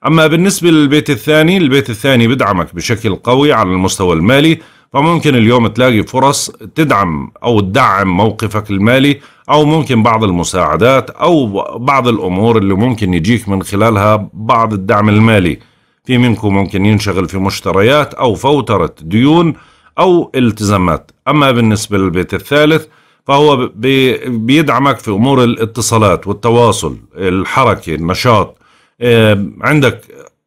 أما بالنسبة للبيت الثاني البيت الثاني بدعمك بشكل قوي على المستوى المالي فممكن اليوم تلاقي فرص تدعم أو تدعم موقفك المالي أو ممكن بعض المساعدات أو بعض الأمور اللي ممكن يجيك من خلالها بعض الدعم المالي في منكم ممكن ينشغل في مشتريات أو فوترة ديون أو التزامات أما بالنسبة للبيت الثالث فهو بيدعمك في أمور الاتصالات والتواصل الحركة النشاط آه، عندك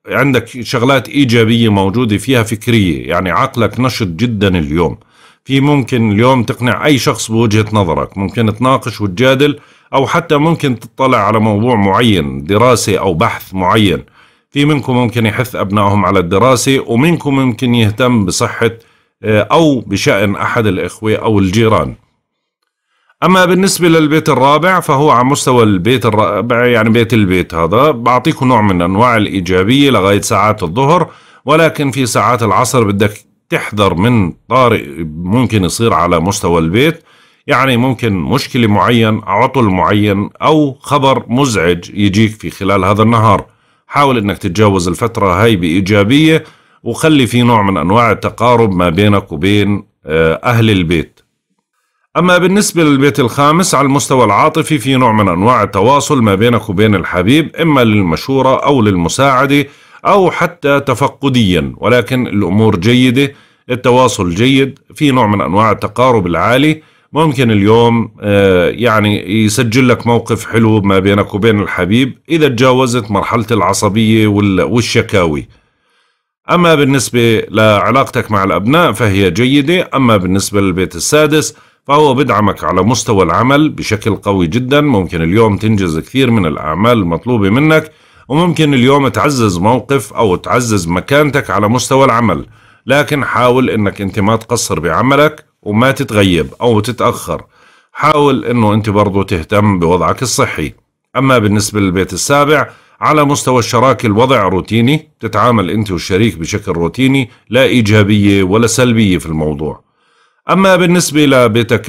عندك شغلات إيجابية موجودة فيها فكرية يعني عقلك نشط جدا اليوم في ممكن اليوم تقنع أي شخص بوجهة نظرك ممكن تناقش وتجادل أو حتى ممكن تطلع على موضوع معين دراسة أو بحث معين في منكم ممكن يحث أبنائهم على الدراسة ومنكم ممكن يهتم بصحة آه، أو بشأن أحد الإخوة أو الجيران اما بالنسبه للبيت الرابع فهو على مستوى البيت الرابع يعني بيت البيت هذا بعطيكم نوع من انواع الايجابيه لغايه ساعات الظهر ولكن في ساعات العصر بدك تحذر من طارئ ممكن يصير على مستوى البيت يعني ممكن مشكلة معين عطل معين أو خبر مزعج يجيك في خلال هذا النهار حاول أنك تتجاوز الفترة هاي بإيجابية وخلي في نوع من أنواع التقارب ما بينك وبين آه، أهل البيت أما بالنسبة للبيت الخامس على المستوى العاطفي في نوع من أنواع التواصل ما بينك وبين الحبيب إما للمشورة أو للمساعدة أو حتى تفقديا ولكن الأمور جيدة التواصل جيد في نوع من أنواع التقارب العالي ممكن اليوم آه، يعني يسجل لك موقف حلو ما بينك وبين الحبيب إذا تجاوزت مرحلة العصبية والشكاوي أما بالنسبة لعلاقتك مع الأبناء فهي جيدة أما بالنسبة للبيت السادس فهو بدعمك على مستوى العمل بشكل قوي جدا ممكن اليوم تنجز كثير من الأعمال المطلوبة منك وممكن اليوم تعزز موقف أو تعزز مكانتك على مستوى العمل لكن حاول أنك أنت ما تقصر بعملك وما تتغيب أو تتأخر حاول أنه أنت برضو تهتم بوضعك الصحي أما بالنسبة للبيت السابع على مستوى الشراكة الوضع روتيني تتعامل أنت والشريك بشكل روتيني لا إيجابية ولا سلبية في الموضوع أما بالنسبة لبيتك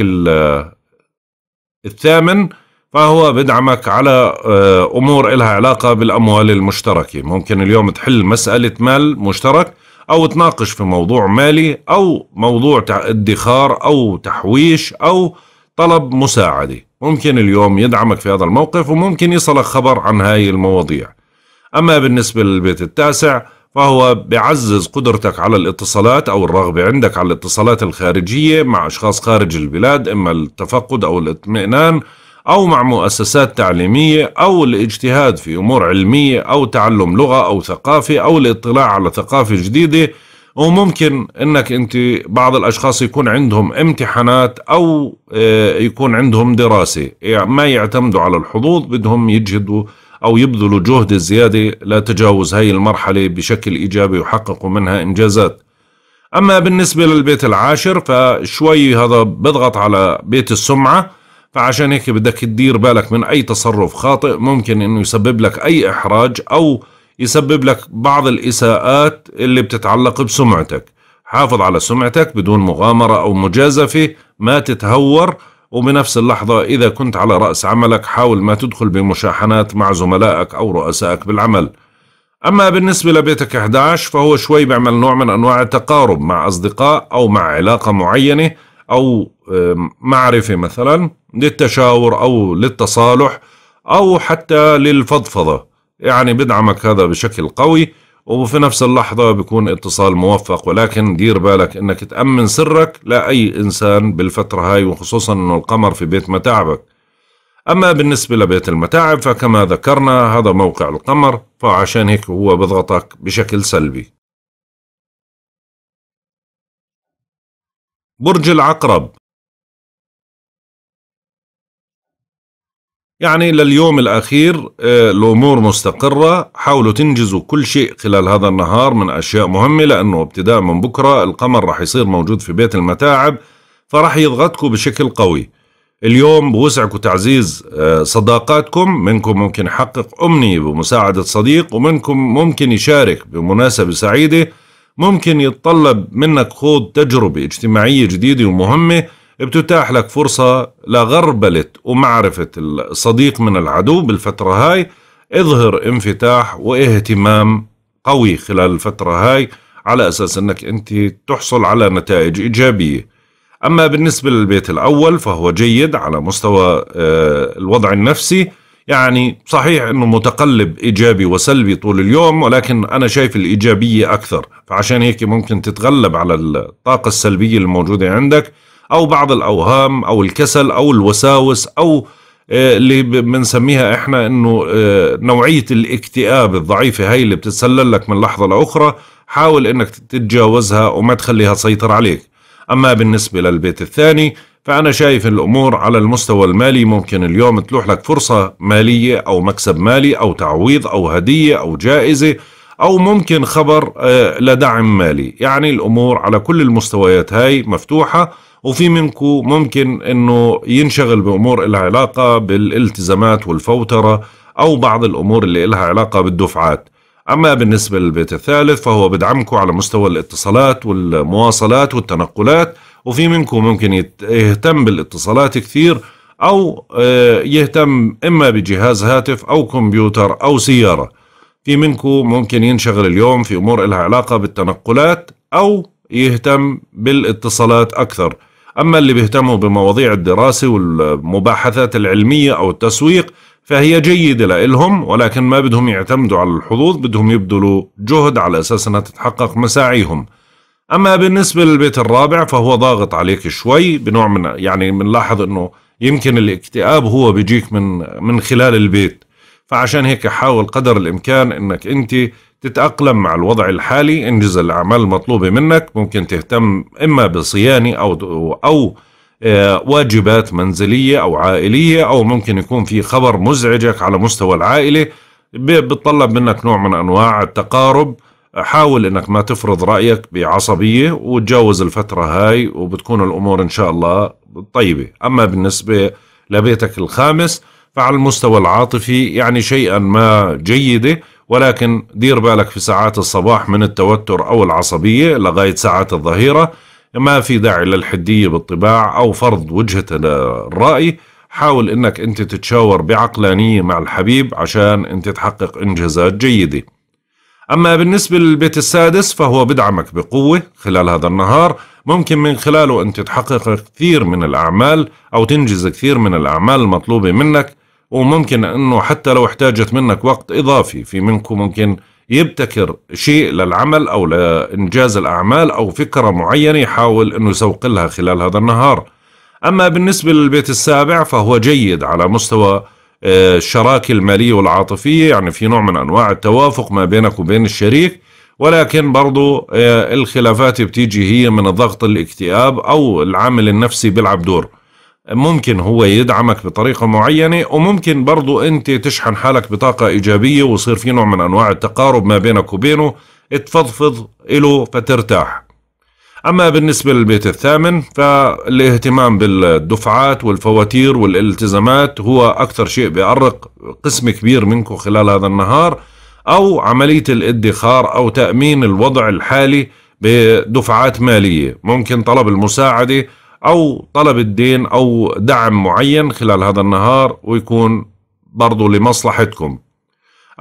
الثامن فهو بدعمك على آه، أمور إلها علاقة بالأموال المشتركة ممكن اليوم تحل مسألة مال مشترك أو تناقش في موضوع مالي أو موضوع ادخار أو تحويش أو طلب مساعدة ممكن اليوم يدعمك في هذا الموقف وممكن يصلك خبر عن هاي المواضيع أما بالنسبة للبيت التاسع فهو بيعزز قدرتك على الاتصالات أو الرغبة عندك على الاتصالات الخارجية مع أشخاص خارج البلاد إما التفقد أو الاطمئنان أو مع مؤسسات تعليمية أو الاجتهاد في أمور علمية أو تعلم لغة أو ثقافة أو الاطلاع على ثقافة جديدة وممكن انك انت بعض الاشخاص يكون عندهم امتحانات او آه، يكون عندهم دراسه يعني ما يعتمدوا على الحظوظ بدهم يجهدوا أو يبذلوا جهد الزيادة تجاوز هاي المرحلة بشكل إيجابي ويحققوا منها إنجازات أما بالنسبة للبيت العاشر فشوي هذا بضغط على بيت السمعة فعشان هيك بدك تدير بالك من أي تصرف خاطئ ممكن إنه يسبب لك أي إحراج أو يسبب لك بعض الإساءات اللي بتتعلق بسمعتك حافظ على سمعتك بدون مغامرة أو مجازفة ما تتهور وبنفس اللحظة إذا كنت على رأس عملك حاول ما تدخل بمشاحنات مع زملائك أو رؤسائك بالعمل أما بالنسبة لبيتك 11 فهو شوي بيعمل نوع من أنواع التقارب مع أصدقاء أو مع علاقة معينة أو معرفة مثلا للتشاور أو للتصالح أو حتى للفضفضة يعني بدعمك هذا بشكل قوي وفي نفس اللحظة بيكون اتصال موفق ولكن دير بالك انك تأمن سرك لأي انسان بالفترة هاي وخصوصا انه القمر في بيت متاعبك أما بالنسبة لبيت المتاعب فكما ذكرنا هذا موقع القمر فعشان هيك هو بضغطك بشكل سلبي برج العقرب يعني لليوم الأخير آه، الأمور مستقرة حاولوا تنجزوا كل شيء خلال هذا النهار من أشياء مهمة لأنه ابتداء من بكرة القمر راح يصير موجود في بيت المتاعب فراح يضغطكم بشكل قوي اليوم بوسعكم تعزيز آه، صداقاتكم منكم ممكن يحقق أمنية بمساعدة صديق ومنكم ممكن يشارك بمناسبة سعيدة ممكن يتطلب منك خوض تجربة اجتماعية جديدة ومهمة بتتاح لك فرصة لغربلة ومعرفة الصديق من العدو بالفترة هاي اظهر انفتاح واهتمام قوي خلال الفترة هاي على أساس أنك أنت تحصل على نتائج إيجابية أما بالنسبة للبيت الأول فهو جيد على مستوى آه، الوضع النفسي يعني صحيح أنه متقلب إيجابي وسلبي طول اليوم ولكن أنا شايف الإيجابية أكثر فعشان هيك ممكن تتغلب على الطاقة السلبية الموجودة عندك أو بعض الأوهام أو الكسل أو الوساوس أو آه، اللي بنسميها احنا انه آه، نوعيه الاكتئاب الضعيفه هي اللي بتتسلل لك من لحظه لاخرى حاول انك تتجاوزها وما تخليها تسيطر عليك اما بالنسبه للبيت الثاني فانا شايف الامور على المستوى المالي ممكن اليوم تلوح لك فرصه ماليه او مكسب مالي او تعويض او هديه او جائزه أو ممكن خبر آه، لدعم مالي يعني الأمور على كل المستويات هاي مفتوحة وفي منكم ممكن أنه ينشغل بأمور لها علاقة بالالتزامات والفوترة أو بعض الأمور اللي لها علاقة بالدفعات أما بالنسبة للبيت الثالث فهو بدعمكم على مستوى الاتصالات والمواصلات والتنقلات وفي منكم ممكن يهتم بالاتصالات كثير أو آه، يهتم إما بجهاز هاتف أو كمبيوتر أو سيارة في منكم ممكن ينشغل اليوم في أمور لها علاقة بالتنقلات أو يهتم بالاتصالات أكثر أما اللي بيهتموا بمواضيع الدراسة والمباحثات العلمية أو التسويق فهي جيدة لإلهم ولكن ما بدهم يعتمدوا على الحظوظ بدهم يبذلوا جهد على أساس أنها تتحقق مساعيهم أما بالنسبة للبيت الرابع فهو ضاغط عليك شوي بنوع من يعني بنلاحظ أنه يمكن الاكتئاب هو بيجيك من من خلال البيت فعشان هيك حاول قدر الإمكان أنك أنت تتأقلم مع الوضع الحالي انجز الأعمال المطلوبة منك ممكن تهتم إما بصيانة أو, أو آه، واجبات منزلية أو عائلية أو ممكن يكون في خبر مزعجك على مستوى العائلة بتطلب منك نوع من أنواع التقارب حاول انك ما تفرض رايك بعصبيه وتجاوز الفتره هاي وبتكون الامور ان شاء الله طيبه اما بالنسبه لبيتك الخامس فعلى المستوى العاطفي يعني شيئا ما جيدة ولكن دير بالك في ساعات الصباح من التوتر أو العصبية لغاية ساعات الظهيرة ما في داعي للحدية بالطباع أو فرض وجهة الرأي حاول انك انت تتشاور بعقلانية مع الحبيب عشان انت تحقق انجازات جيدة اما بالنسبة للبيت السادس فهو بدعمك بقوة خلال هذا النهار ممكن من خلاله انت تحقق كثير من الاعمال او تنجز كثير من الاعمال المطلوبة منك وممكن انه حتى لو احتاجت منك وقت اضافي في منكم ممكن يبتكر شيء للعمل او لانجاز الاعمال او فكره معينه يحاول انه يسوق لها خلال هذا النهار. اما بالنسبه للبيت السابع فهو جيد على مستوى آه، الشراكه الماليه والعاطفيه يعني في نوع من انواع التوافق ما بينك وبين الشريك ولكن برضو آه، الخلافات بتيجي هي من الضغط الاكتئاب او العامل النفسي بيلعب دور. ممكن هو يدعمك بطريقة معينة وممكن برضو أنت تشحن حالك بطاقة إيجابية ويصير في نوع من أنواع التقارب ما بينك وبينه تفضفض له فترتاح أما بالنسبة للبيت الثامن فالاهتمام بالدفعات والفواتير والالتزامات هو أكثر شيء بيعرق قسم كبير منكم خلال هذا النهار أو عملية الادخار أو تأمين الوضع الحالي بدفعات مالية ممكن طلب المساعدة أو طلب الدين أو دعم معين خلال هذا النهار ويكون برضو لمصلحتكم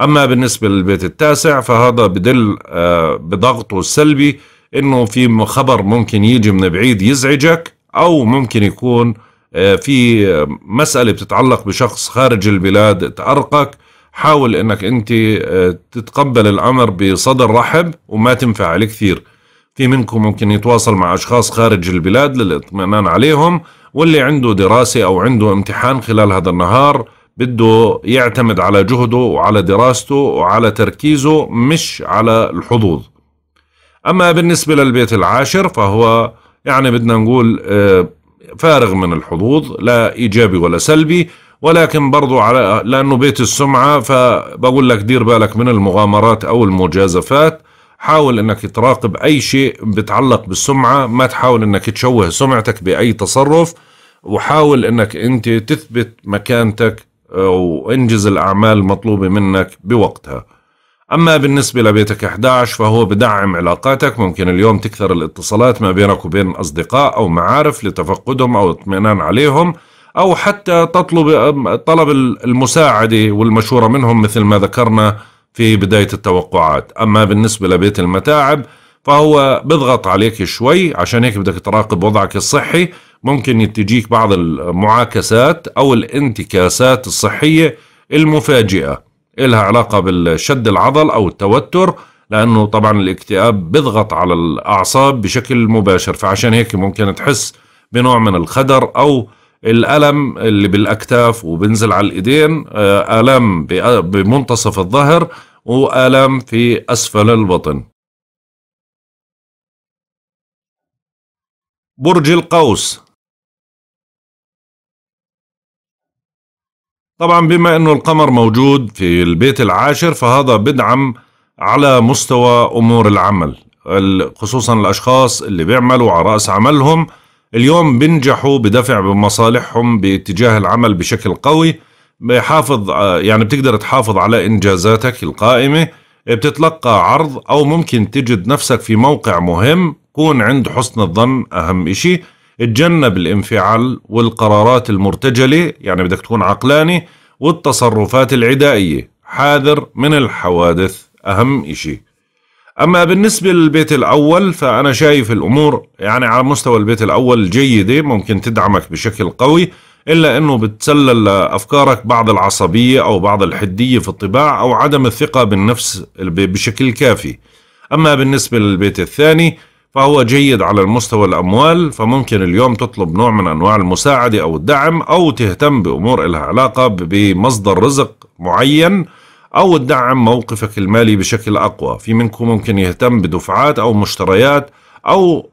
أما بالنسبة للبيت التاسع فهذا بدل آه، بضغطه السلبي إنه في خبر ممكن يجي من بعيد يزعجك أو ممكن يكون آه، في مسألة بتتعلق بشخص خارج البلاد تأرقك حاول إنك أنت آه، تتقبل الأمر بصدر رحب وما تنفعل كثير في منكم ممكن يتواصل مع أشخاص خارج البلاد للاطمئنان عليهم واللي عنده دراسة أو عنده امتحان خلال هذا النهار بده يعتمد على جهده وعلى دراسته وعلى تركيزه مش على الحظوظ أما بالنسبة للبيت العاشر فهو يعني بدنا نقول آه، فارغ من الحظوظ لا إيجابي ولا سلبي ولكن برضو على لأنه بيت السمعة فبقول لك دير بالك من المغامرات أو المجازفات حاول انك تراقب اي شيء بتعلق بالسمعه ما تحاول انك تشوه سمعتك باي تصرف وحاول انك انت تثبت مكانتك وانجز الاعمال المطلوبه منك بوقتها اما بالنسبه لبيتك 11 فهو بدعم علاقاتك ممكن اليوم تكثر الاتصالات ما بينك وبين اصدقاء او معارف لتفقدهم او اطمئنان عليهم او حتى تطلب طلب المساعده والمشوره منهم مثل ما ذكرنا في بداية التوقعات أما بالنسبة لبيت المتاعب فهو بضغط عليك شوي عشان هيك بدك تراقب وضعك الصحي ممكن تجيك بعض المعاكسات أو الانتكاسات الصحية المفاجئة إلها علاقة بالشد العضل أو التوتر لأنه طبعا الاكتئاب بضغط على الأعصاب بشكل مباشر فعشان هيك ممكن تحس بنوع من الخدر أو الألم اللي بالأكتاف وبنزل على الإيدين آه، ألم بمنتصف الظهر وألم في أسفل البطن برج القوس طبعا بما أنه القمر موجود في البيت العاشر فهذا بدعم على مستوى أمور العمل خصوصا الأشخاص اللي بيعملوا على رأس عملهم اليوم بينجحوا بدفع بمصالحهم باتجاه العمل بشكل قوي بحافظ آه، يعني بتقدر تحافظ على انجازاتك القائمه بتتلقى عرض او ممكن تجد نفسك في موقع مهم كون عند حسن الظن اهم شيء تجنب الانفعال والقرارات المرتجله يعني بدك تكون عقلاني والتصرفات العدائيه حاذر من الحوادث اهم شيء أما بالنسبة للبيت الأول فأنا شايف الأمور يعني على مستوى البيت الأول جيدة ممكن تدعمك بشكل قوي إلا أنه بتسلل أفكارك بعض العصبية أو بعض الحدية في الطباع أو عدم الثقة بالنفس بشكل كافي أما بالنسبة للبيت الثاني فهو جيد على المستوى الأموال فممكن اليوم تطلب نوع من أنواع المساعدة أو الدعم أو تهتم بأمور لها علاقة بمصدر رزق معين أو تدعم موقفك المالي بشكل أقوى في منكم ممكن يهتم بدفعات أو مشتريات أو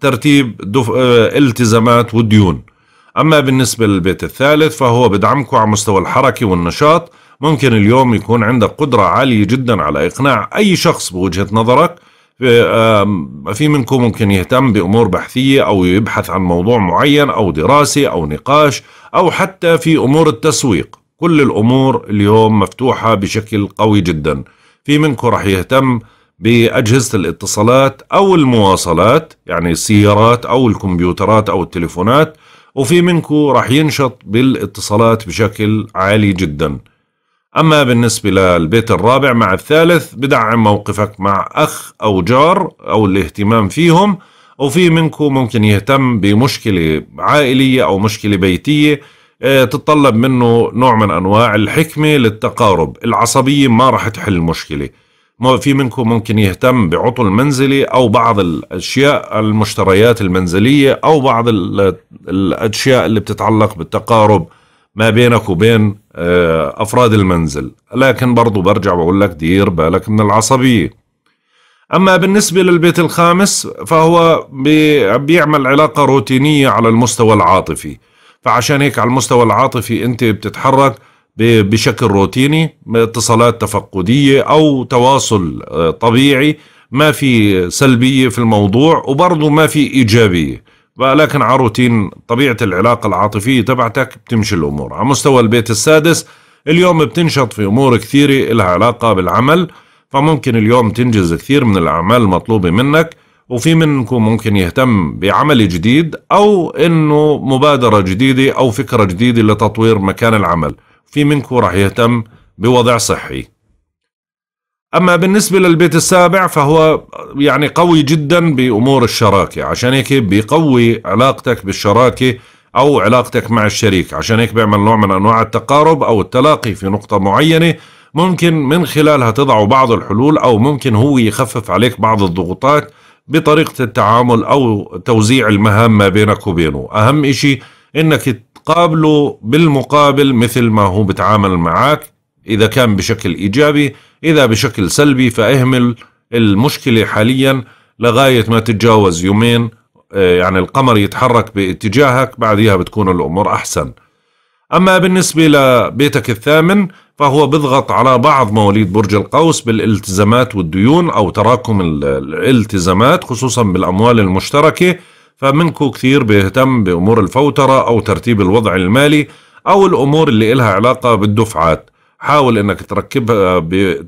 ترتيب دف... آه، التزامات وديون أما بالنسبة للبيت الثالث فهو بدعمكم على مستوى الحركة والنشاط ممكن اليوم يكون عندك قدرة عالية جدا على إقناع أي شخص بوجهة نظرك في منكم ممكن يهتم بأمور بحثية أو يبحث عن موضوع معين أو دراسة أو نقاش أو حتى في أمور التسويق كل الأمور اليوم مفتوحة بشكل قوي جدا في منكم رح يهتم بأجهزة الاتصالات أو المواصلات يعني السيارات أو الكمبيوترات أو التليفونات وفي منكم رح ينشط بالاتصالات بشكل عالي جدا أما بالنسبة للبيت الرابع مع الثالث بدعم موقفك مع أخ أو جار أو الاهتمام فيهم وفي منكم ممكن يهتم بمشكلة عائلية أو مشكلة بيتية آه، تتطلب منه نوع من انواع الحكمه للتقارب العصبيه ما راح تحل المشكله ما في منكم ممكن يهتم بعطل منزلي او بعض الاشياء المشتريات المنزليه او بعض الاشياء اللي بتتعلق بالتقارب ما بينك وبين آه، افراد المنزل لكن برضو برجع بقول لك دير بالك من العصبيه أما بالنسبة للبيت الخامس فهو بيعمل علاقة روتينية على المستوى العاطفي فعشان هيك على المستوى العاطفي انت بتتحرك بشكل روتيني اتصالات تفقدية أو تواصل آه، طبيعي ما في سلبية في الموضوع وبرضه ما في إيجابية ولكن على روتين طبيعة العلاقة العاطفية تبعتك بتمشي الأمور على مستوى البيت السادس اليوم بتنشط في أمور كثيرة لها علاقة بالعمل فممكن اليوم تنجز كثير من الأعمال المطلوبة منك وفي منكم ممكن يهتم بعمل جديد أو أنه مبادرة جديدة أو فكرة جديدة لتطوير مكان العمل في منكم راح يهتم بوضع صحي أما بالنسبة للبيت السابع فهو يعني قوي جدا بأمور الشراكة عشان هيك بيقوي علاقتك بالشراكة أو علاقتك مع الشريك عشان هيك بيعمل نوع من أنواع التقارب أو التلاقي في نقطة معينة ممكن من خلالها تضعوا بعض الحلول أو ممكن هو يخفف عليك بعض الضغوطات بطريقه التعامل او توزيع المهام ما بينك وبينه اهم شيء انك تقابله بالمقابل مثل ما هو بتعامل معك اذا كان بشكل ايجابي اذا بشكل سلبي فاهمل المشكله حاليا لغايه ما تتجاوز يومين آه، يعني القمر يتحرك باتجاهك بعديها بتكون الامور احسن أما بالنسبة لبيتك الثامن فهو بيضغط على بعض مواليد برج القوس بالالتزامات والديون أو تراكم الالتزامات خصوصا بالأموال المشتركة فمنكو كثير بيهتم بأمور الفوترة أو ترتيب الوضع المالي أو الأمور اللي إلها علاقة بالدفعات حاول انك تركبها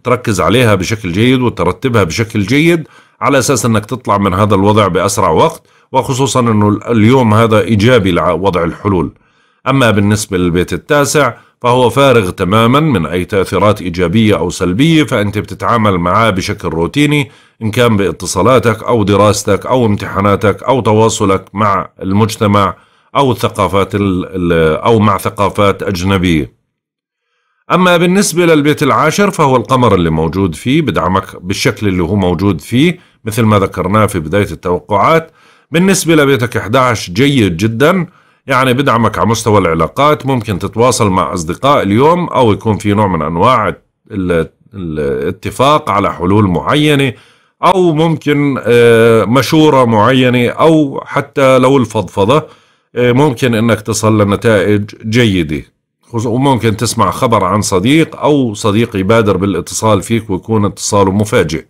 تركز عليها بشكل جيد وترتبها بشكل جيد على اساس انك تطلع من هذا الوضع باسرع وقت وخصوصا انه اليوم هذا ايجابي لوضع الحلول أما بالنسبة للبيت التاسع فهو فارغ تماما من أي تأثيرات إيجابية أو سلبية فأنت بتتعامل معاه بشكل روتيني إن كان باتصالاتك أو دراستك أو امتحاناتك أو تواصلك مع المجتمع أو الثقافات أو مع ثقافات أجنبية أما بالنسبة للبيت العاشر فهو القمر اللي موجود فيه بدعمك بالشكل اللي هو موجود فيه مثل ما ذكرناه في بداية التوقعات بالنسبة لبيتك 11 جيد جداً يعني بدعمك على مستوى العلاقات ممكن تتواصل مع أصدقاء اليوم أو يكون في نوع من أنواع الاتفاق على حلول معينة أو ممكن آه، مشورة معينة أو حتى لو الفضفضة آه، ممكن أنك تصل لنتائج جيدة وممكن تسمع خبر عن صديق أو صديق يبادر بالاتصال فيك ويكون اتصاله مفاجئ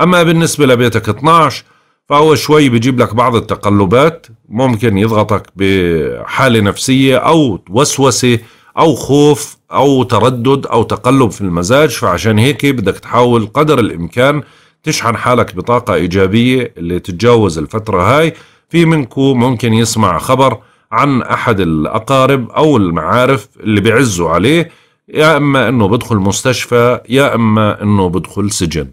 أما بالنسبة لبيتك 12 فهو شوي بجيب لك بعض التقلبات ممكن يضغطك بحالة نفسية أو وسوسة أو خوف أو تردد أو تقلب في المزاج فعشان هيك بدك تحاول قدر الإمكان تشحن حالك بطاقة إيجابية اللي تتجاوز الفترة هاي في منكم ممكن يسمع خبر عن أحد الأقارب أو المعارف اللي بيعزوا عليه يا إما أنه بدخل مستشفى يا إما أنه بدخل سجن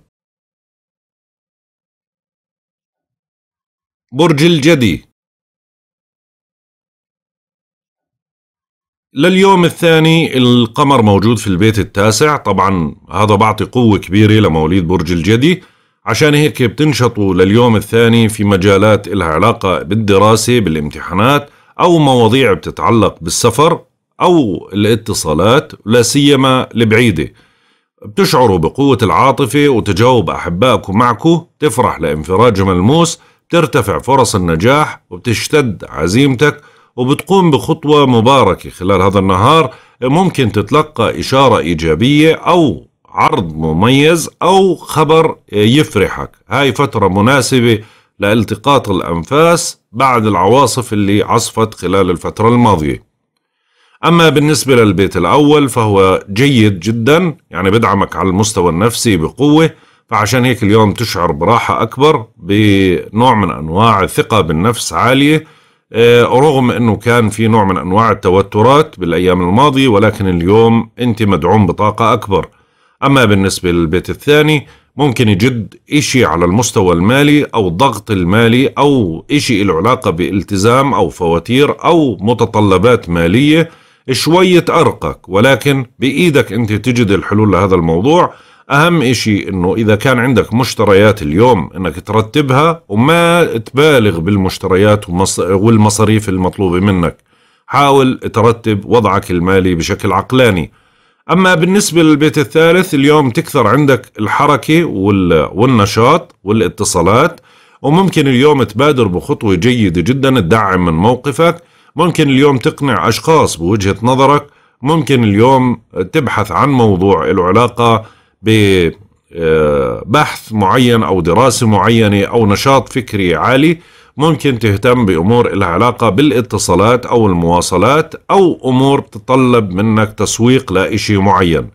برج الجدي لليوم الثاني القمر موجود في البيت التاسع طبعا هذا بعطي قوة كبيرة لمواليد برج الجدي عشان هيك بتنشطوا لليوم الثاني في مجالات إلها علاقة بالدراسة بالامتحانات أو مواضيع بتتعلق بالسفر أو الاتصالات لا سيما البعيدة بتشعروا بقوة العاطفة وتجاوب أحبائكم معكم تفرح لانفراج ملموس بترتفع فرص النجاح وبتشتد عزيمتك وبتقوم بخطوة مباركة خلال هذا النهار ممكن تتلقى إشارة إيجابية أو عرض مميز أو خبر يفرحك هاي فترة مناسبة لالتقاط الأنفاس بعد العواصف اللي عصفت خلال الفترة الماضية أما بالنسبة للبيت الأول فهو جيد جدا يعني بدعمك على المستوى النفسي بقوة فعشان هيك اليوم تشعر براحة أكبر بنوع من أنواع ثقة بالنفس عالية آه، رغم أنه كان في نوع من أنواع التوترات بالأيام الماضية ولكن اليوم أنت مدعوم بطاقة أكبر أما بالنسبة للبيت الثاني ممكن يجد إشي على المستوى المالي أو الضغط المالي أو إشي له علاقة بالتزام أو فواتير أو متطلبات مالية شوية أرقك ولكن بإيدك أنت تجد الحلول لهذا الموضوع اهم اشي انه اذا كان عندك مشتريات اليوم انك ترتبها وما تبالغ بالمشتريات والمصاريف المطلوبة منك حاول ترتب وضعك المالي بشكل عقلاني اما بالنسبة للبيت الثالث اليوم تكثر عندك الحركة والنشاط والاتصالات وممكن اليوم تبادر بخطوة جيدة جدا تدعم من موقفك ممكن اليوم تقنع أشخاص بوجهة نظرك ممكن اليوم تبحث عن موضوع العلاقة علاقة ببحث معين أو دراسة معينة أو نشاط فكري عالي ممكن تهتم بأمور لها علاقة بالاتصالات أو المواصلات أو أمور تتطلب منك تسويق لإشي معين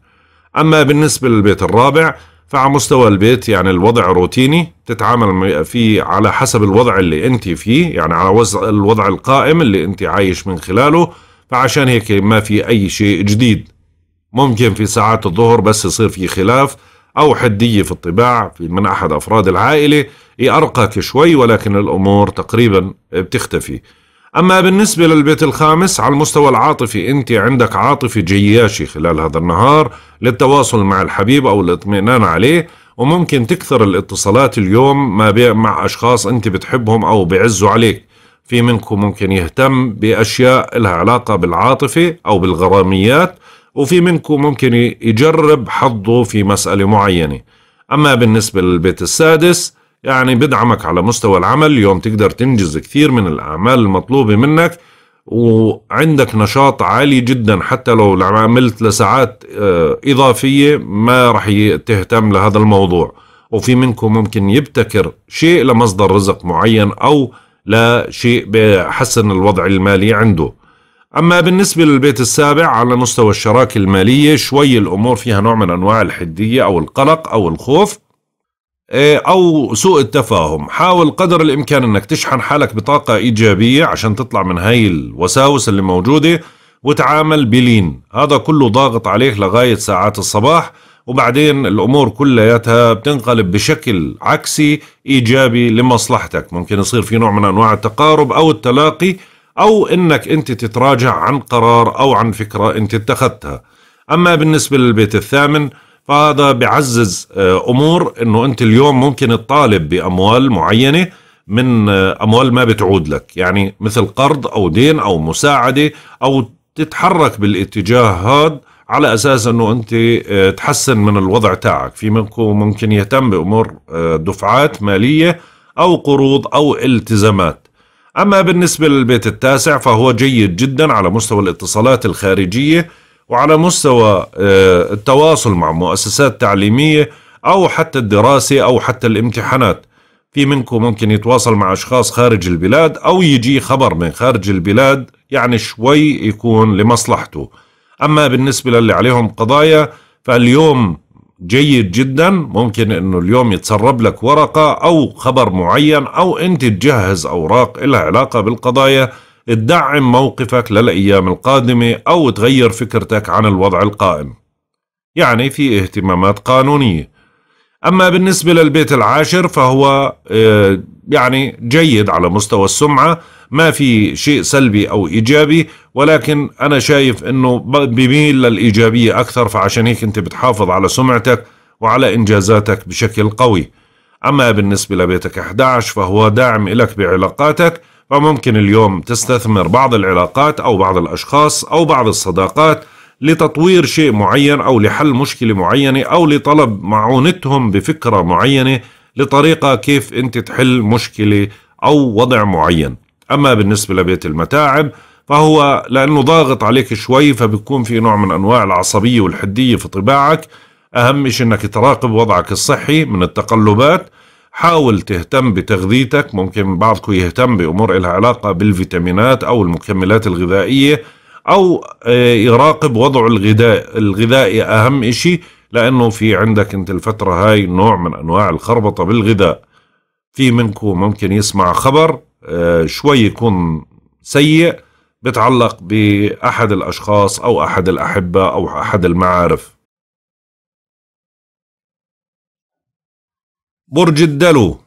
أما بالنسبة للبيت الرابع فعلى مستوى البيت يعني الوضع روتيني تتعامل فيه على حسب الوضع اللي انت فيه يعني على الوضع القائم اللي انت عايش من خلاله فعشان هيك ما في اي شيء جديد ممكن في ساعات الظهر بس يصير في خلاف أو حدية في الطباع في من أحد أفراد العائلة يأرقك شوي ولكن الأمور تقريبا بتختفي أما بالنسبة للبيت الخامس على المستوى العاطفي أنت عندك عاطفة جياشة خلال هذا النهار للتواصل مع الحبيب أو الاطمئنان عليه وممكن تكثر الاتصالات اليوم ما مع أشخاص أنت بتحبهم أو بيعزوا عليك في منكم ممكن يهتم بأشياء لها علاقة بالعاطفة أو بالغراميات وفي منكم ممكن يجرب حظه في مسألة معينة أما بالنسبة للبيت السادس يعني بدعمك على مستوى العمل اليوم تقدر تنجز كثير من الأعمال المطلوبة منك وعندك نشاط عالي جدا حتى لو عملت لساعات آه، إضافية ما رح تهتم لهذا الموضوع وفي منكم ممكن يبتكر شيء لمصدر رزق معين أو لشيء بحسن الوضع المالي عنده أما بالنسبة للبيت السابع على مستوى الشراكة المالية شوي الأمور فيها نوع من أنواع الحدية أو القلق أو الخوف إيه، أو سوء التفاهم حاول قدر الإمكان أنك تشحن حالك بطاقة إيجابية عشان تطلع من هاي الوساوس اللي موجودة وتعامل بلين هذا كله ضاغط عليك لغاية ساعات الصباح وبعدين الأمور كلياتها بتنقلب بشكل عكسي إيجابي لمصلحتك ممكن يصير في نوع من أنواع التقارب أو التلاقي أو أنك أنت تتراجع عن قرار أو عن فكرة أنت اتخذتها أما بالنسبة للبيت الثامن فهذا بعزز آه، أمور أنه أنت اليوم ممكن تطالب بأموال معينة من آه، أموال ما بتعود لك يعني مثل قرض أو دين أو مساعدة أو تتحرك بالاتجاه هذا على اساس انه انت آه، تحسن من الوضع تاعك في منكم ممكن يهتم بامور دفعات ماليه او قروض او التزامات أما بالنسبة للبيت التاسع فهو جيد جدا على مستوى الاتصالات الخارجية وعلى مستوى آه، التواصل مع مؤسسات تعليمية أو حتى الدراسة أو حتى الامتحانات في منكم ممكن يتواصل مع أشخاص خارج البلاد أو يجي خبر من خارج البلاد يعني شوي يكون لمصلحته أما بالنسبة للي عليهم قضايا فاليوم جيد جدا ممكن انه اليوم يتسرب لك ورقة او خبر معين او انت تجهز اوراق لها علاقة بالقضايا تدعم موقفك للايام القادمة او تغير فكرتك عن الوضع القائم يعني في اهتمامات قانونية اما بالنسبة للبيت العاشر فهو آه، يعني جيد على مستوى السمعة ما في شيء سلبي أو إيجابي ولكن أنا شايف أنه بميل للإيجابية أكثر فعشان هيك أنت بتحافظ على سمعتك وعلى إنجازاتك بشكل قوي أما بالنسبة لبيتك 11 فهو داعم لك بعلاقاتك فممكن اليوم تستثمر بعض العلاقات أو بعض الأشخاص أو بعض الصداقات لتطوير شيء معين أو لحل مشكلة معينة أو لطلب معونتهم بفكرة معينة لطريقة كيف أنت تحل مشكلة أو وضع معين أما بالنسبة لبيت المتاعب فهو لأنه ضاغط عليك شوي فبيكون في نوع من أنواع العصبية والحدية في طباعك أهم شيء أنك تراقب وضعك الصحي من التقلبات حاول تهتم بتغذيتك ممكن بعضكم يهتم بأمور لها علاقة بالفيتامينات أو المكملات الغذائية أو آه، يراقب وضعه الغذاء الغذائي أهم شيء لأنه في عندك أنت الفترة هاي نوع من أنواع الخربطة بالغذاء في منكم ممكن يسمع خبر آه، شوي يكون سيء بتعلق بأحد الأشخاص أو أحد الأحبة أو أحد المعارف برج الدلو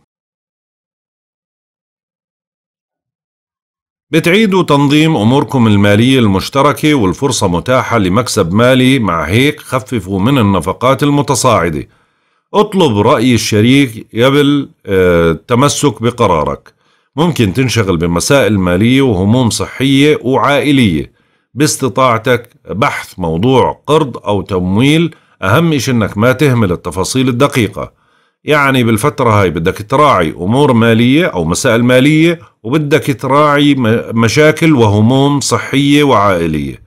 بتعيدوا تنظيم أموركم المالية المشتركة والفرصة متاحة لمكسب مالي مع هيك خففوا من النفقات المتصاعدة اطلب رأي الشريك قبل التمسك آه، بقرارك ممكن تنشغل بمسائل مالية وهموم صحية وعائلية باستطاعتك بحث موضوع قرض أو تمويل أهم إشي أنك ما تهمل التفاصيل الدقيقة يعني بالفترة هاي بدك تراعي أمور مالية أو مسائل مالية وبدك تراعي مشاكل وهموم صحية وعائلية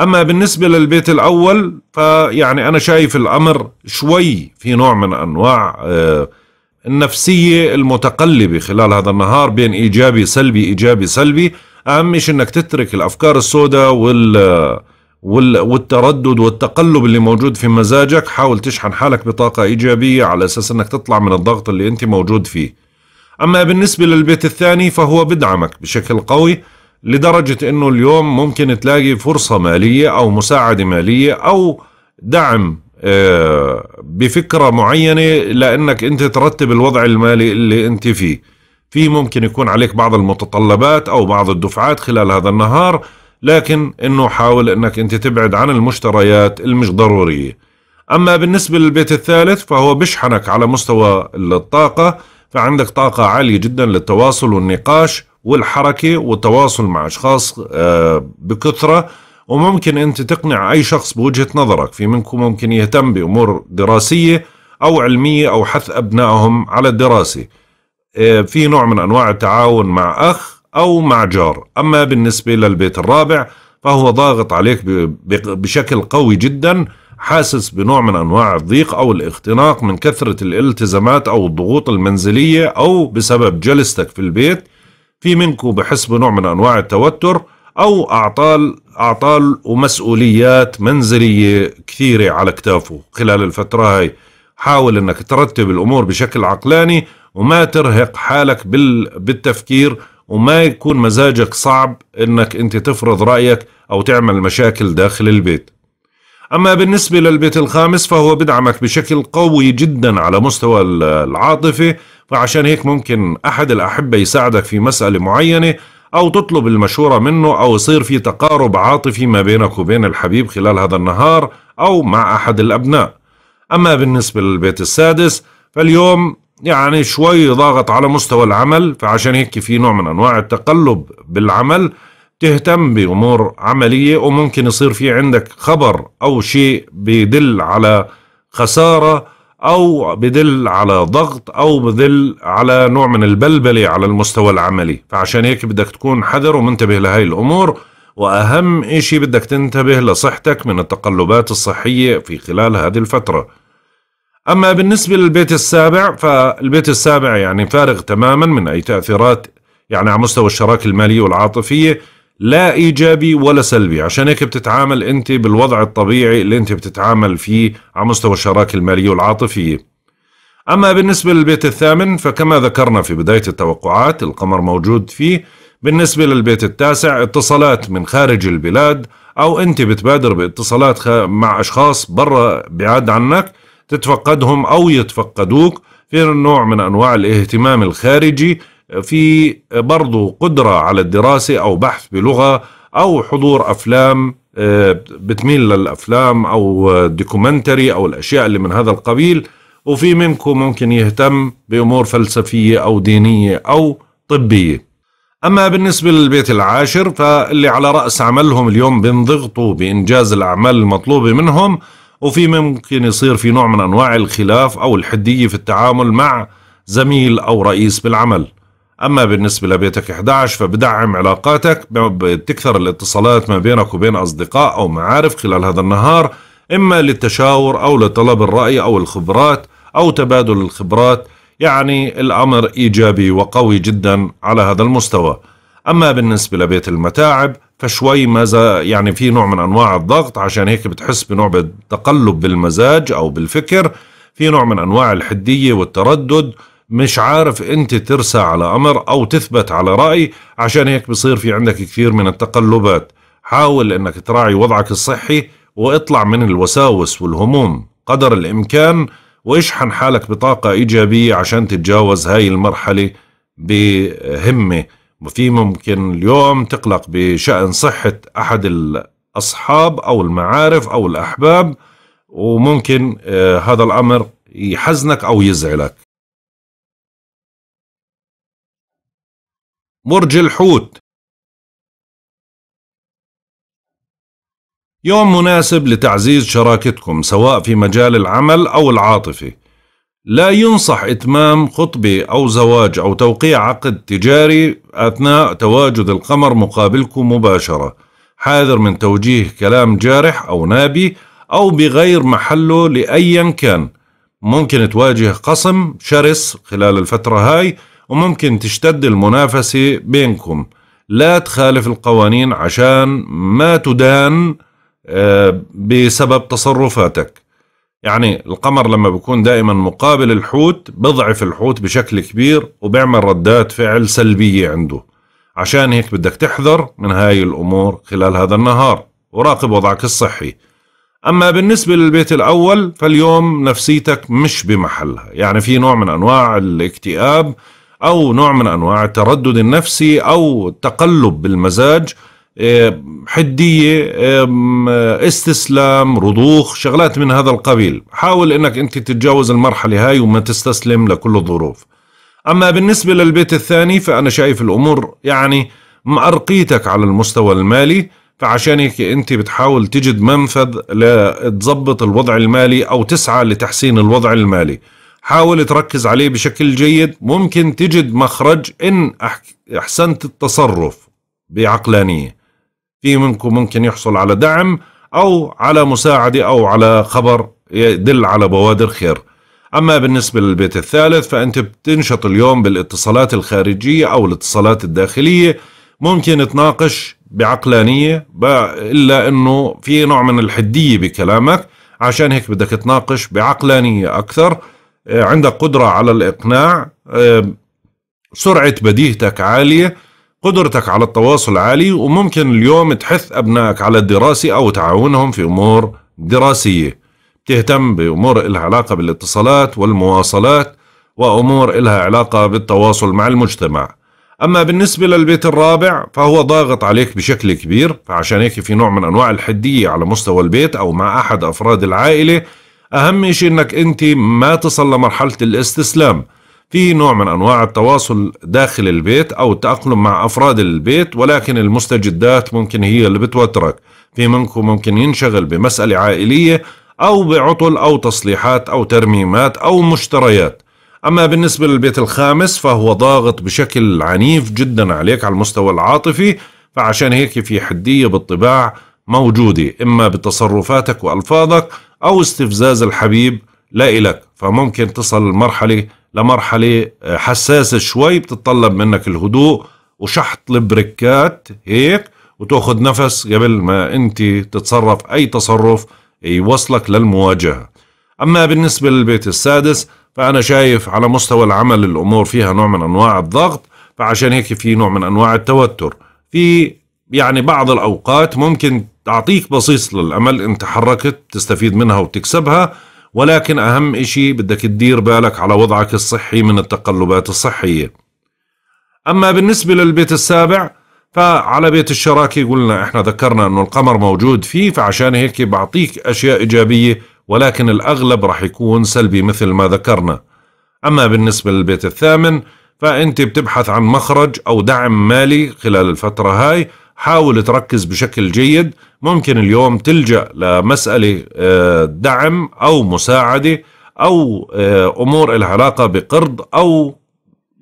أما بالنسبة للبيت الأول فيعني أنا شايف الأمر شوي في نوع من أنواع آه، النفسية المتقلبة خلال هذا النهار بين إيجابي سلبي إيجابي سلبي أهم شيء أنك تترك الأفكار السوداء وال والتردد والتقلب اللي موجود في مزاجك حاول تشحن حالك بطاقة إيجابية على أساس أنك تطلع من الضغط اللي أنت موجود فيه أما بالنسبة للبيت الثاني فهو بدعمك بشكل قوي لدرجة أنه اليوم ممكن تلاقي فرصة مالية أو مساعدة مالية أو دعم آه، بفكرة معينة لأنك أنت ترتب الوضع المالي اللي أنت فيه في ممكن يكون عليك بعض المتطلبات أو بعض الدفعات خلال هذا النهار لكن انه حاول انك انت تبعد عن المشتريات المش ضرورية اما بالنسبة للبيت الثالث فهو بشحنك على مستوى الطاقة فعندك طاقة عالية جدا للتواصل والنقاش والحركة والتواصل مع اشخاص آه، بكثرة وممكن انت تقنع اي شخص بوجهة نظرك في منكم ممكن يهتم بامور دراسية او علمية او حث ابنائهم على الدراسة آه، في نوع من انواع التعاون مع اخ أو مع جار أما بالنسبة للبيت الرابع فهو ضاغط عليك بشكل قوي جدا حاسس بنوع من أنواع الضيق أو الاختناق من كثرة الالتزامات أو الضغوط المنزلية أو بسبب جلستك في البيت في منكم بحس بنوع من أنواع التوتر أو أعطال أعطال ومسؤوليات منزلية كثيرة على كتافه خلال الفترة هاي حاول أنك ترتب الأمور بشكل عقلاني وما ترهق حالك بالتفكير وما يكون مزاجك صعب انك انت تفرض رأيك او تعمل مشاكل داخل البيت اما بالنسبة للبيت الخامس فهو بدعمك بشكل قوي جدا على مستوى العاطفة فعشان هيك ممكن احد الاحبة يساعدك في مسألة معينة او تطلب المشورة منه او يصير في تقارب عاطفي ما بينك وبين الحبيب خلال هذا النهار او مع احد الابناء اما بالنسبة للبيت السادس فاليوم يعني شوي ضاغط على مستوى العمل فعشان هيك في نوع من انواع التقلب بالعمل تهتم بامور عمليه وممكن يصير في عندك خبر او شيء بدل على خساره او بدل على ضغط او بدل على نوع من البلبله على المستوى العملي فعشان هيك بدك تكون حذر ومنتبه لهي الامور واهم شيء بدك تنتبه لصحتك من التقلبات الصحيه في خلال هذه الفتره أما بالنسبة للبيت السابع فالبيت السابع يعني فارغ تماما من أي تأثيرات يعني على مستوى الشراكة المالية والعاطفية لا إيجابي ولا سلبي عشان هيك بتتعامل أنت بالوضع الطبيعي اللي أنت بتتعامل فيه على مستوى الشراكة المالية والعاطفية أما بالنسبة للبيت الثامن فكما ذكرنا في بداية التوقعات القمر موجود فيه بالنسبة للبيت التاسع اتصالات من خارج البلاد أو أنت بتبادر باتصالات مع أشخاص برا بعاد عنك تتفقدهم أو يتفقدوك في نوع من أنواع الاهتمام الخارجي في برضو قدرة على الدراسة أو بحث بلغة أو حضور أفلام آه، بتميل للأفلام أو دوكيومنتري أو الأشياء اللي من هذا القبيل وفي منكم ممكن يهتم بأمور فلسفية أو دينية أو طبية أما بالنسبة للبيت العاشر فاللي على رأس عملهم اليوم بينضغطوا بإنجاز الأعمال المطلوبة منهم وفي ممكن يصير في نوع من أنواع الخلاف أو الحدية في التعامل مع زميل أو رئيس بالعمل أما بالنسبة لبيتك 11 فبدعم علاقاتك بتكثر الاتصالات ما بينك وبين أصدقاء أو معارف خلال هذا النهار إما للتشاور أو لطلب الرأي أو الخبرات أو تبادل الخبرات يعني الأمر إيجابي وقوي جدا على هذا المستوى أما بالنسبة لبيت المتاعب فشوي ماذا يعني في نوع من انواع الضغط عشان هيك بتحس بنوع بالتقلب بالمزاج او بالفكر في نوع من انواع الحديه والتردد مش عارف انت ترسى على امر او تثبت على راي عشان هيك بصير في عندك كثير من التقلبات حاول انك تراعي وضعك الصحي واطلع من الوساوس والهموم قدر الامكان واشحن حالك بطاقه ايجابيه عشان تتجاوز هاي المرحله بهمه وفي ممكن اليوم تقلق بشأن صحة أحد الأصحاب أو المعارف أو الأحباب وممكن آه، هذا الأمر يحزنك أو يزعلك برج الحوت يوم مناسب لتعزيز شراكتكم سواء في مجال العمل أو العاطفة لا ينصح إتمام خطبة أو زواج أو توقيع عقد تجاري أثناء تواجد القمر مقابلكم مباشرة حاذر من توجيه كلام جارح أو نابي أو بغير محله لأيا كان ممكن تواجه قسم شرس خلال الفترة هاي وممكن تشتد المنافسة بينكم لا تخالف القوانين عشان ما تدان آه، بسبب تصرفاتك يعني القمر لما بيكون دائما مقابل الحوت بضعف الحوت بشكل كبير وبيعمل ردات فعل سلبية عنده عشان هيك بدك تحذر من هاي الأمور خلال هذا النهار وراقب وضعك الصحي أما بالنسبة للبيت الأول فاليوم نفسيتك مش بمحلها يعني في نوع من أنواع الاكتئاب أو نوع من أنواع التردد النفسي أو التقلب بالمزاج آه، حدية آه، استسلام رضوخ شغلات من هذا القبيل حاول انك انت تتجاوز المرحلة هاي وما تستسلم لكل الظروف اما بالنسبة للبيت الثاني فانا شايف الامور يعني مأرقيتك على المستوى المالي فعشان هيك انت بتحاول تجد منفذ لتظبط الوضع المالي او تسعى لتحسين الوضع المالي حاول تركز عليه بشكل جيد ممكن تجد مخرج ان احسنت التصرف بعقلانيه في منكم ممكن يحصل على دعم أو على مساعدة أو على خبر يدل على بوادر خير أما بالنسبة للبيت الثالث فأنت بتنشط اليوم بالاتصالات الخارجية أو الاتصالات الداخلية ممكن تناقش بعقلانية إلا أنه في نوع من الحدية بكلامك عشان هيك بدك تناقش بعقلانية أكثر عندك قدرة على الإقناع آه، سرعة بديهتك عالية قدرتك على التواصل عالي وممكن اليوم تحث أبنائك على الدراسة أو تعاونهم في أمور دراسية تهتم بأمور إلها علاقة بالاتصالات والمواصلات وأمور إلها علاقة بالتواصل مع المجتمع أما بالنسبة للبيت الرابع فهو ضاغط عليك بشكل كبير فعشان هيك في نوع من أنواع الحدية على مستوى البيت أو مع أحد أفراد العائلة أهم شيء أنك أنت ما تصل لمرحلة الاستسلام في نوع من أنواع التواصل داخل البيت أو التأقلم مع أفراد البيت ولكن المستجدات ممكن هي اللي بتوترك في منكم ممكن ينشغل بمسألة عائلية أو بعطل أو تصليحات أو ترميمات أو مشتريات أما بالنسبة للبيت الخامس فهو ضاغط بشكل عنيف جدا عليك على المستوى العاطفي فعشان هيك في حدية بالطباع موجودة إما بتصرفاتك وألفاظك أو استفزاز الحبيب لا إلك فممكن تصل المرحلة لمرحلة آه، حساسة شوي بتتطلب منك الهدوء وشحط البريكات هيك وتاخذ نفس قبل ما انت تتصرف اي تصرف يوصلك للمواجهه. اما بالنسبه للبيت السادس فانا شايف على مستوى العمل الامور فيها نوع من انواع الضغط فعشان هيك في نوع من انواع التوتر. في يعني بعض الاوقات ممكن تعطيك بصيص للامل أنت حركت تستفيد منها وتكسبها ولكن أهم إشي بدك تدير بالك على وضعك الصحي من التقلبات الصحية أما بالنسبة للبيت السابع فعلى بيت الشراكة قلنا إحنا ذكرنا أنه القمر موجود فيه فعشان هيك بعطيك أشياء إيجابية ولكن الأغلب رح يكون سلبي مثل ما ذكرنا أما بالنسبة للبيت الثامن فأنت بتبحث عن مخرج أو دعم مالي خلال الفترة هاي حاول تركز بشكل جيد ممكن اليوم تلجأ لمسألة آه، دعم أو مساعدة أو آه، أمور العلاقة علاقة بقرض أو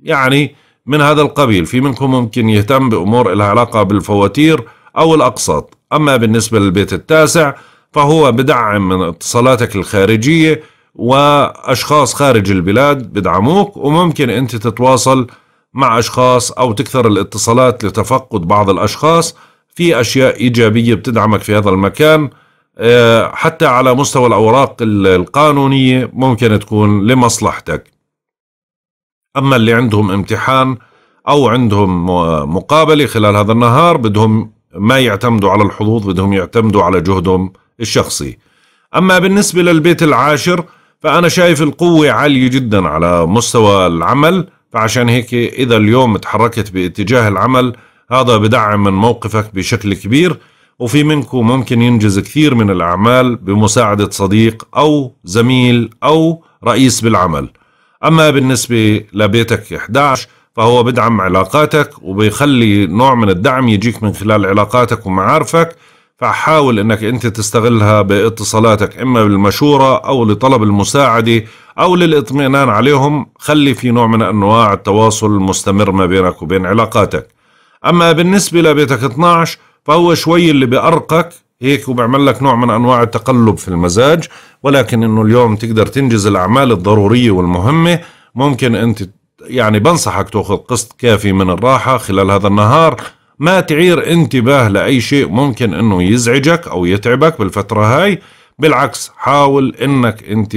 يعني من هذا القبيل في منكم ممكن يهتم بأمور العلاقة علاقة بالفواتير أو الأقساط أما بالنسبة للبيت التاسع فهو بدعم من اتصالاتك الخارجية وأشخاص خارج البلاد بدعموك وممكن أنت تتواصل مع أشخاص أو تكثر الاتصالات لتفقد بعض الأشخاص في أشياء إيجابية بتدعمك في هذا المكان آه، حتى على مستوى الأوراق القانونية ممكن تكون لمصلحتك أما اللي عندهم امتحان أو عندهم مقابلة خلال هذا النهار بدهم ما يعتمدوا على الحظوظ بدهم يعتمدوا على جهدهم الشخصي أما بالنسبة للبيت العاشر فأنا شايف القوة عالية جدا على مستوى العمل فعشان هيك إذا اليوم تحركت باتجاه العمل هذا بدعم من موقفك بشكل كبير وفي منكم ممكن ينجز كثير من الأعمال بمساعدة صديق أو زميل أو رئيس بالعمل أما بالنسبة لبيتك 11 فهو بدعم علاقاتك وبيخلي نوع من الدعم يجيك من خلال علاقاتك ومعارفك فحاول انك انت تستغلها باتصالاتك اما بالمشورة او لطلب المساعدة أو للإطمئنان عليهم خلي في نوع من أنواع التواصل المستمر ما بينك وبين علاقاتك أما بالنسبة لبيتك 12 فهو شوي اللي بأرقك هيك وبعمل لك نوع من أنواع التقلب في المزاج ولكن أنه اليوم تقدر تنجز الأعمال الضرورية والمهمة ممكن أنت يعني بنصحك تأخذ قسط كافي من الراحة خلال هذا النهار ما تعير انتباه لأي شيء ممكن أنه يزعجك أو يتعبك بالفترة هاي بالعكس حاول أنك أنت